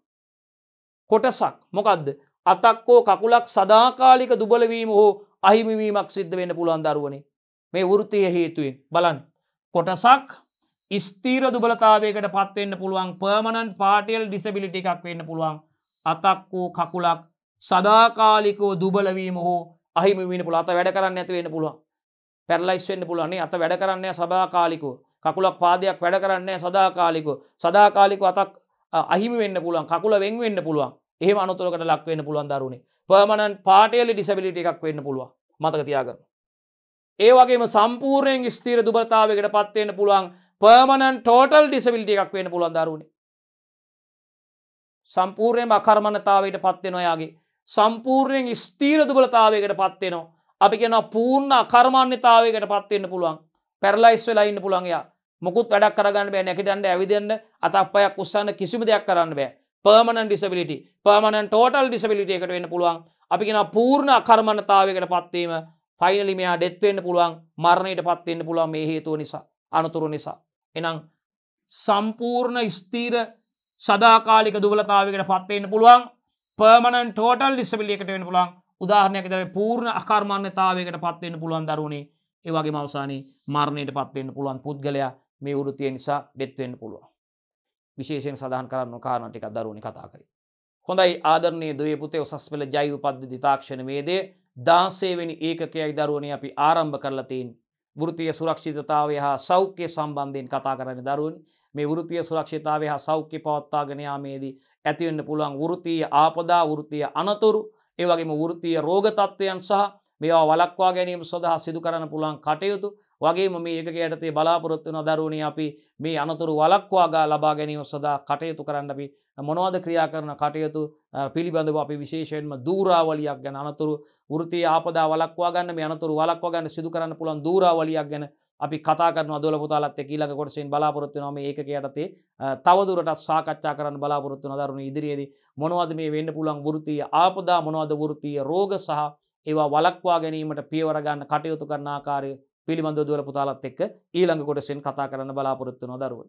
කොටසක් මොකක්ද අතක්කෝ කකුලක් සදාකාලික දුබලවීම හෝ අහිමිවීමක් සිද්ධ වෙන්න පුළුවන් දරුවනේ මේ වෘතිය හේතුවෙන් බලන් කොටසක් ස්තීර දුබලතාවයකට පත්වෙන්න පුළුවන් පර්මණන් පාටියල් ඩිසබිලිටි එකක් වෙන්න පුළුවන් අතක්කෝ කකුලක් සදාකාලිකෝ දුබලවීම හෝ අහිමවින පුළ අත වැඩ කරන්න ඇතිවෙන්න පුළුව පැරලයිස් වෙන්න පුළුවන්නේ අත වැඩ කරන්නේ සදාකාලිකු කකුලක් පාදයක් වැඩ කරන්නේ සදාකාලිකු සදාකාලිකු අතක් අහිමි වෙන්න පුළුවන් කකුල වෙන් වෙන්න පුළුවන් ඒම අනුතුරකට ලක්වෙන්න පුළුවන් දරුණේ පර්මණන් පාටේලි ඩිසබිලිට එකක් වෙන්න පුළුව මතක තියාගන්න ඒවගේම සම්පූර්යෙන් ස්තීර දුබරතාවකට පත්වයෙන්න්න පුළුවන් පර්මණන් ටෝටල් ඩිසබිලිට එකක් වෙන්න පුළුවන් දරුණේ සම්පූර්යෙන් අකර්මණතාවට පත්වෙන ඔයාගේ සම්පූර්ණයෙන් ස්තීර දුබලතාවයකට පත්වෙනවා. අපි කියෙන පූර්ණ අකර්මාන්‍යතාවයකට පත්වෙන්න පුළුවන් පැරලයිස් වෙලා ඉන්න පුළුවන්යා මුකුත් වැඩක් කරගන්න බෑ නැකටන්ට ඇවිදන්න අතපයක් උස්සන්න කිසිම දෙයක් කරන්න බෑ පර්මණන් ඩිසබිලිටි පර්මණන් ටෝටල් ඩිසබිලිටිය එකට වෙන්න පුළුවන් අපි කියෙන පූර්ණ අකර්මණතාවයකට පත්වීම ෆයිනලිමයා ඩෙත්වෙන්න පුළුවන් මරණයට පත්වෙන්න පුළුවන් මේ හේතුව නිසා අනතුරු නිසා. එනම් සම්පූර්ණ ස්තීර සදාකාලික දුබලතාවකට පත්වෙන්න පුළුවන් පර්මණන් ටෝටල් ඩිස්සබිලියකට වෙන පුළන් උදාහරණයක් තර පූර්ණ අකර්මාන්‍යතාවකට පත්වෙන්න පුළුවන් දරුණේ ඒවගේ මවසානී මරණයට පත්වෙන්න පුළුවන් පුද්ගලයා මේ වෘතිය නිසා ඩෙත්වෙන්න පුළුවන් විශේෂෙන් සඳහන් කරන්න කාරණටික දරුණි කතා කරේ. හොඳයි ආදරන්නේ දය පුතේ ඔසස් පෙළ ජෛව පද්ධ තාක්ෂණ වේදේ දාන්සේවෙනි ඒකකයයි දරුවනය අපි ආරම්භ කරලතින් ෘතිය සුරක්ෂිතතාවය හා සෞඛ්‍ය සම්බන්ධයෙන් කතා කරන දරුවන් මේ වෘතිය සුරක්ෂතාවය හා සෞඛ්‍ය පවත්තාගෙනයාමේදී ඇතිවෙන්න පුළුවන් වෘතිය ආපදා වෘතිය අනතුරු ඒවගේම වෘතිය රෝගතත්වයන් සහ මේවා වලක්වා ගැනීම සොදහ සිදු කරන පුළුවන් කටයුතු වගේම මේ ඒක යටතේ බලාපොරොත්තුන දරුණි අපි මේ අනතුරු වලක්වාගා ලබා ගැනීම සොදා කටයුතු කරන්න අපි මොනවද ක්‍රියා කරන කටයුතු පිළිබඳව අපි විශේෂයෙන්ම දූරාවලියක් ගැන අනතුරු ෘතිය ආපදා වලක්වා ගන්න මේ අනතුරු වලක්වා ගන්න සිදු කරන්න පුළුවන් දූරාවලියක් ගැන අපි කතාරන දොල පුතාලත් එකීලක කොටසින් බලාපොරොත්තු නොම ඒකක යටතේ තවදුරටත් සාකච්ඡා කරන්න බලාපොරොත්තු නදරුණ ඉදිරියේදී මොනවද මේ වෙන්න පුළන් ෘතිය ආපදා මොනවද ෘතිය රෝග සහ ඒවා වලක්වා ගැනීමට පියවරගන්න කටයුතු කරන්න ආකාරය පිළිබඳ දුවල පුතාලත් එක්ක ඊළඟ කොටසින් කතා කරන්න බලාපොරොත්තු නොදරුවන්.